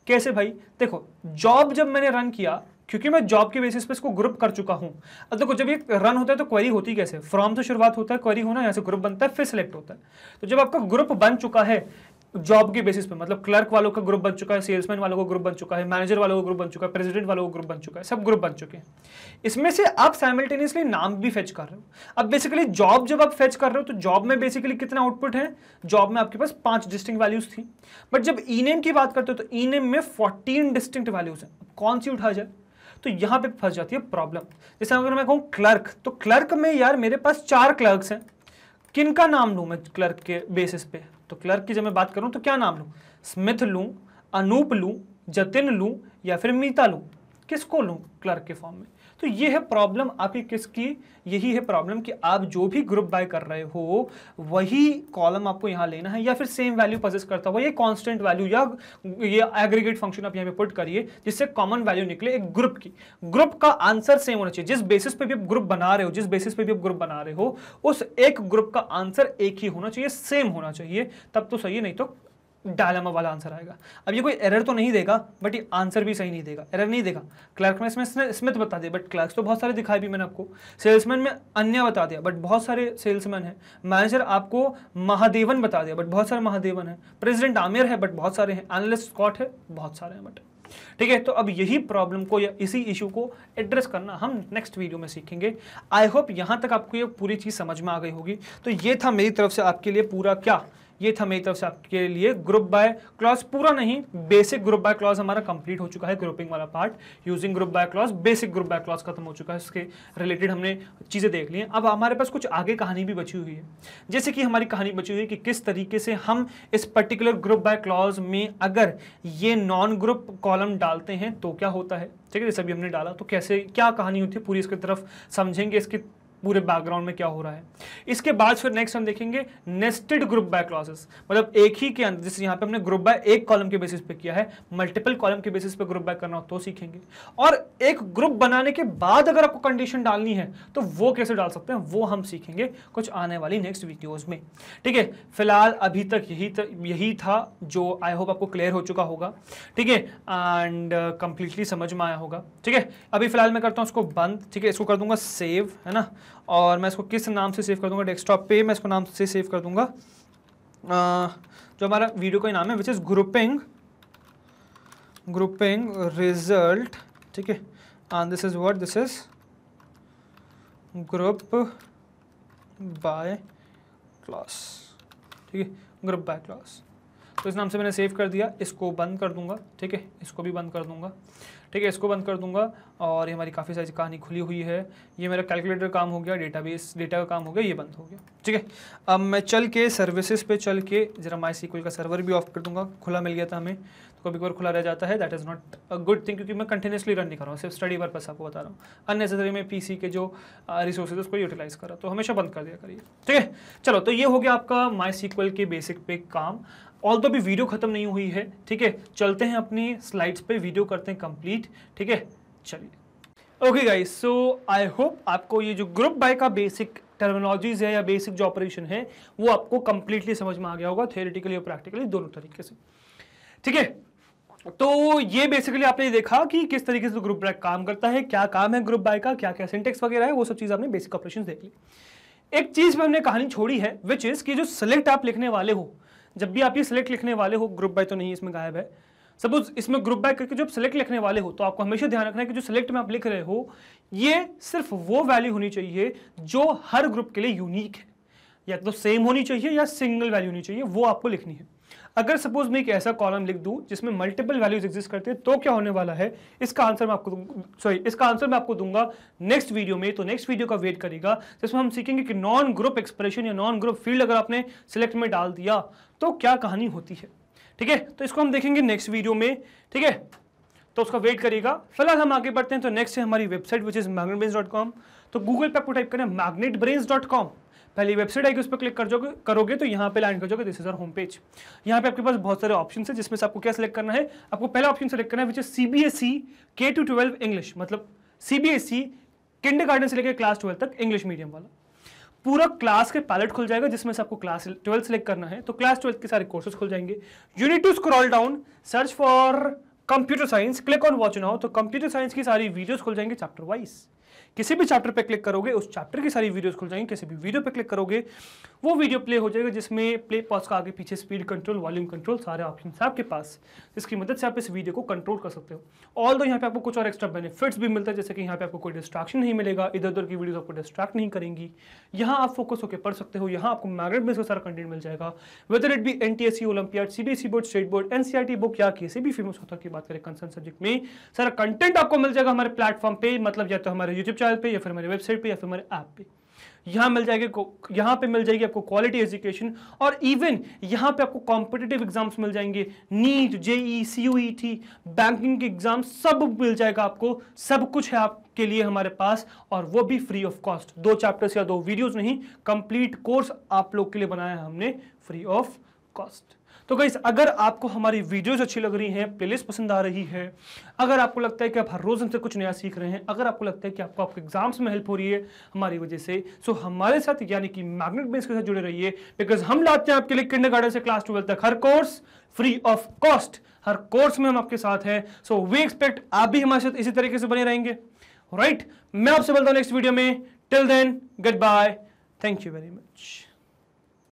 Speaker 1: कैसे भाई देखो जॉब जब मैंने रन किया क्योंकि मैं जॉब के बेसिस पे इसको ग्रुप कर चुका हूँ अब देखो जब ये रन होता है तो क्वेरी होती कैसे फ्रॉम से तो शुरुआत होता है क्वेरी होना यहाँ से ग्रुप बनता है फिर सिलेक्ट होता है तो जब आपका ग्रुप बन चुका है जॉब के बेसिस पे मतलब क्लर्क वालों का ग्रुप बन चुका है सेल्समैन वालों का ग्रुप बन चुका है मैनेजर वालों का ग्रुप बन चुका है प्रेसिडेंट वालों का ग्रुप बन चुका है सब ग्रुप बन चुके हैं इसमें से आप साइमल्टेनियसली नाम भी फेच कर रहे हो अब बेसिकली जॉब जब आप फेच कर रहे हो तो जॉब में बेसिकली कितना आउटपुट है जॉब में आपके पास पांच डिस्टिंग वैल्यूज थी बट जब ई नेम की बात करते हो तो ई नेम में फोर्टीन डिस्टिंक्ट वैल्यूज है कौन सी उठा जाए तो यहाँ पे फंस जाती है प्रॉब्लम जैसे अगर मैं कहूँ क्लर्क तो क्लर्क में यार मेरे पास चार क्लर्क्स हैं किन का नाम लूँ मैं क्लर्क के बेसिस पे तो क्लर्क की जब मैं बात करूँ तो क्या नाम लूँ स्मिथ लूँ अनूप लूँ जतिन लूँ या फिर मीता लूँ किसको लूँ क्लर्क के फॉर्म में तो ये है प्रॉब्लम आपकी किसकी यही है प्रॉब्लम कि आप जो भी ग्रुप बाय कर रहे हो वही कॉलम आपको यहाँ लेना है या फिर सेम वैल्यू पजेस करता हुआ ये कांस्टेंट वैल्यू या ये एग्रीगेट फंक्शन आप यहाँ पे पुट करिए जिससे कॉमन वैल्यू निकले एक ग्रुप की ग्रुप का आंसर सेम होना चाहिए जिस बेसिस पे भी आप ग्रुप बना रहे हो जिस बेसिस पे भी आप ग्रुप बना रहे हो उस एक ग्रुप का आंसर एक ही होना चाहिए सेम होना चाहिए तब तो सही नहीं तो डायलामा वाला आंसर आएगा अब ये कोई एरर तो नहीं देगा बट ये आंसर भी सही नहीं देगा एरर नहीं देगा क्लर्क में इसमें स्मिथ बता दिया बट क्लर्क तो बहुत सारे दिखाए भी मैंने आपको सेल्समैन में अन्य बता दिया बट बहुत सारे सेल्समैन हैं मैनेजर आपको महादेवन बता दिया बट बहुत सारे महादेवन है प्रेजिडेंट आमिर है बट बहुत सारे हैं एनालिस्ट स्कॉट है बहुत सारे हैं बट ठीक है तो अब यही प्रॉब्लम को या इसी इशू को एड्रेस करना हम नेक्स्ट वीडियो में सीखेंगे आई होप यहाँ तक आपको ये पूरी चीज़ समझ में आ गई होगी तो ये था मेरी तरफ से आपके लिए पूरा क्या ये था मेरी तरफ से आपके लिए ग्रुप बाय क्लॉज पूरा नहीं बेसिक ग्रुप बाय क्लॉज हमारा कंप्लीट हो चुका है ग्रुपिंग वाला part using group by clause basic group by clause खत्म हो चुका है इसके रिलेटेड हमने चीज़ें देख ली हैं अब हमारे पास कुछ आगे कहानी भी बची हुई है जैसे कि हमारी कहानी बची हुई है कि किस तरीके से हम इस पर्टिकुलर ग्रुप बाय क्लॉज में अगर ये नॉन ग्रुप कॉलम डालते हैं तो क्या होता है ठीक है जैसे अभी हमने डाला तो कैसे क्या कहानी होती है पूरी इसकी तरफ समझेंगे इसकी पूरे बैकग्राउंड में क्या हो रहा है इसके बाद फिर नेक्स्ट हम देखेंगे नेस्टेड ग्रुप बाय क्लॉसेस मतलब एक ही के अंदर जैसे यहां पे हमने ग्रुप बाय एक कॉलम के बेसिस पे किया है मल्टीपल कॉलम के बेसिस पे ग्रुप बाय करना हो तो सीखेंगे और एक ग्रुप बनाने के बाद अगर आपको कंडीशन डालनी है तो वो कैसे डाल सकते हैं वो हम सीखेंगे कुछ आने वाली नेक्स्ट वीडियोज में ठीक है फिलहाल अभी तक यही तक यही था जो आई होप आपको क्लियर हो चुका होगा ठीक है एंड कंप्लीटली uh, समझ में आया होगा ठीक है अभी फिलहाल मैं करता हूँ उसको बंद ठीक है इसको कर दूंगा सेव है ना और मैं इसको किस नाम से सेव कर दूंगा डेस्कटॉप पे मैं इसको नाम से सेव कर दूंगा जो हमारा वीडियो का नाम है which is grouping grouping result ठीक है and this is word this is group by class ठीक है ग्रुप बाय क्लास तो इस नाम से मैंने सेव कर दिया इसको बंद कर दूंगा ठीक है इसको भी बंद कर दूंगा ठीक है इसको बंद कर दूंगा और ये हमारी काफ़ी सारी कहानी खुली हुई है ये मेरा कैलकुलेटर काम हो गया डेटा बेस डेटा का काम हो गया ये बंद हो गया ठीक है अब मैं चल के सर्विसेज पे चल के जरा माई सीक्वल का सर्वर भी ऑफ कर दूंगा खुला मिल गया था हमें तो कभी कभार खुला रह जाता है that is not a good thing क्योंकि मैं कंटिन्यूसली रन नहीं कर रहा हूँ सिर्फ स्टडी पर्पस आपको बता रहा हूँ अननेसेसरी में पी के जो रिसोर्सेज उसको यूटिलाइज़ करा तो हमेशा बंद कर दिया करिए ठीक है चलो तो ये हो गया आपका माई सीक्वल के बेसिक पे काम ऑल भी वीडियो खत्म नहीं हुई है ठीक है चलते हैं अपनी स्लाइड्स पे वीडियो करते हैं कंप्लीट ठीक है चलिए okay guys so I hope आपको ये जो ग्रुप बाय का बेसिक टर्मिनोलॉजीज है या बेसिक जो ऑपरेशन है वो आपको कंप्लीटली समझ में आ गया होगा थियोरिटिकली और प्रैक्टिकली दोनों तरीके से ठीक है तो ये बेसिकली आपने देखा कि किस तरीके से ग्रुप बाय काम करता है क्या काम है ग्रुप बाय का क्या क्या सिंटेक्स वगैरह है वो सब चीज़ आपने बेसिक ऑपरेशन देख ली एक चीज़ में हमने कहानी छोड़ी है विच इज़ कि जो सिलेक्ट आप लिखने वाले हो जब भी आप ये सिलेक्ट लिखने वाले हो ग्रुप बाय तो नहीं इसमें गायब है सपोज इसमें ग्रुप बाय करके जो आप सिलेक्ट लिखने वाले हो तो आपको हमेशा ध्यान रखना है कि जो सिलेक्ट में आप लिख रहे हो ये सिर्फ वो वैल्यू होनी चाहिए जो हर ग्रुप के लिए यूनिक है या तो सेम होनी चाहिए या सिंगल वैल्यू होनी चाहिए वो आपको लिखनी है अगर सपोज मैं एक ऐसा कॉलम लिख दूं जिसमें मल्टीपल वैल्यूज एग्जिस्ट करते हैं तो क्या होने वाला है इसका आंसर मैं आपको सॉरी इसका आंसर मैं आपको दूंगा नेक्स्ट वीडियो में तो नेक्स्ट वीडियो का वेट करेगा जिसमें हम सीखेंगे कि नॉन ग्रुप एक्सप्रेशन या नॉन ग्रुप फील्ड अगर आपने सिलेक्ट में डाल दिया तो क्या कहानी होती है ठीक है तो इसको हम देखेंगे नेक्स्ट वीडियो में ठीक है तो उसका वेट करिएगा फिलहाल हम आगे बढ़ते हैं तो नेक्स्ट है हमारी वेबसाइट विच इज मैग्नेट तो गूगल पे आपको टाइप करें मैग्नेट पहली वेबसाइट आएगी उस पर क्लिक कर जो करोगे तो यहाँ पे लैंड कर जाओगे this is our home page यहाँ पे आपके पास बहुत सारे ऑप्शन है जिसमें से आपको क्या सिलेक्ट करना है आपको पहला ऑप्शन सेलेक्ट करना है which is CBSE K to twelve English मतलब सीबीएसई किंडर गार्डन से लेकर क्लास ट्वेल्व तक इंग्लिश मीडियम वाला पूरा क्लास के पैलेट खुल जाएगा जिसमें से आपको क्लास ट्वेल्थ सेलेक्ट करना है तो क्लास ट्वेल्थ के सारे कोर्सेज खुल जाएंगे unit two scroll down search for computer science click on watch now तो कंप्यूटर साइंस की सारी वीडियोस खुल जाएंगे चैप्टर वाइज किसी भी चैप्टर पे क्लिक करोगे उस चैप्टर की सारी वीडियोस खुल जाएंगी किसी भी वीडियो पे क्लिक करोगे वो वीडियो प्ले हो जाएगा जिसमें प्ले पॉज का आगे पीछे स्पीड कंट्रोल वॉल्यूम कंट्रोल सारे ऑप्शन आपके पास इसकी मदद से आप इस वीडियो को कंट्रोल कर सकते हो ऑल दो यहाँ पे आपको कुछ और एक्स्ट्रा बेनिफिट्स भी मिलता है जैसे कि यहाँ पे आपको कोई डिस्ट्रैक्शन नहीं मिलेगा इधर उधर की वीडियो आपको डिस्ट्रैक्ट नहीं करेंगी यहाँ आप फोकस होकर पढ़ सकते हो यहाँ आपको मैग्नेट में सारा कंटेंट मिल जाएगा whether it be N T S C Olympiad C B S board state board NCERT book या किसी भी फेमस होता की बात करें कंसर्न सब्जेक्ट में सारा कंटेंट आपको मिल जाएगा हमारे प्लेटफॉर्म पे मतलब या तो हमारे यूट्यूब चैनल पे या फिर हमारे वेबसाइट पे या फिर हमारे ऐप पे यहाँ मिल जाएगी यहाँ पे मिल जाएगी आपको क्वालिटी एजुकेशन और इवन यहाँ पे आपको कॉम्पिटेटिव एग्जाम्स मिल जाएंगे NEET JEE C U E T banking के एग्जाम सब मिल जाएगा आपको सब कुछ है आपके लिए हमारे पास और वो भी फ्री ऑफ कॉस्ट दो चैप्टर्स या दो वीडियोस नहीं कंप्लीट कोर्स आप लोग के लिए बनाया है हमने फ्री ऑफ कॉस्ट तो गाइस अगर आपको हमारी वीडियोज अच्छी लग रही हैं प्लेलिस्ट पसंद आ रही है अगर आपको लगता है कि आप हर रोज़ हमसे कुछ नया सीख रहे हैं अगर आपको लगता है कि आपको आपके एग्जाम्स में हेल्प हो रही है हमारी वजह से सो हमारे साथ यानी कि मैग्नेट बेस के साथ जुड़े रहिए बिकॉज हम लाते हैं आपके लिए किंडर गार्डन से क्लास ट्वेल्व तक हर कोर्स फ्री ऑफ कॉस्ट हर कोर्स में हम आपके साथ हैं सो वी एक्सपेक्ट आप भी हमारे साथ इसी तरीके से बने रहेंगे राइट right? मैं आपसे बोलता हूँ नेक्स्ट वीडियो में till then goodbye thank you very much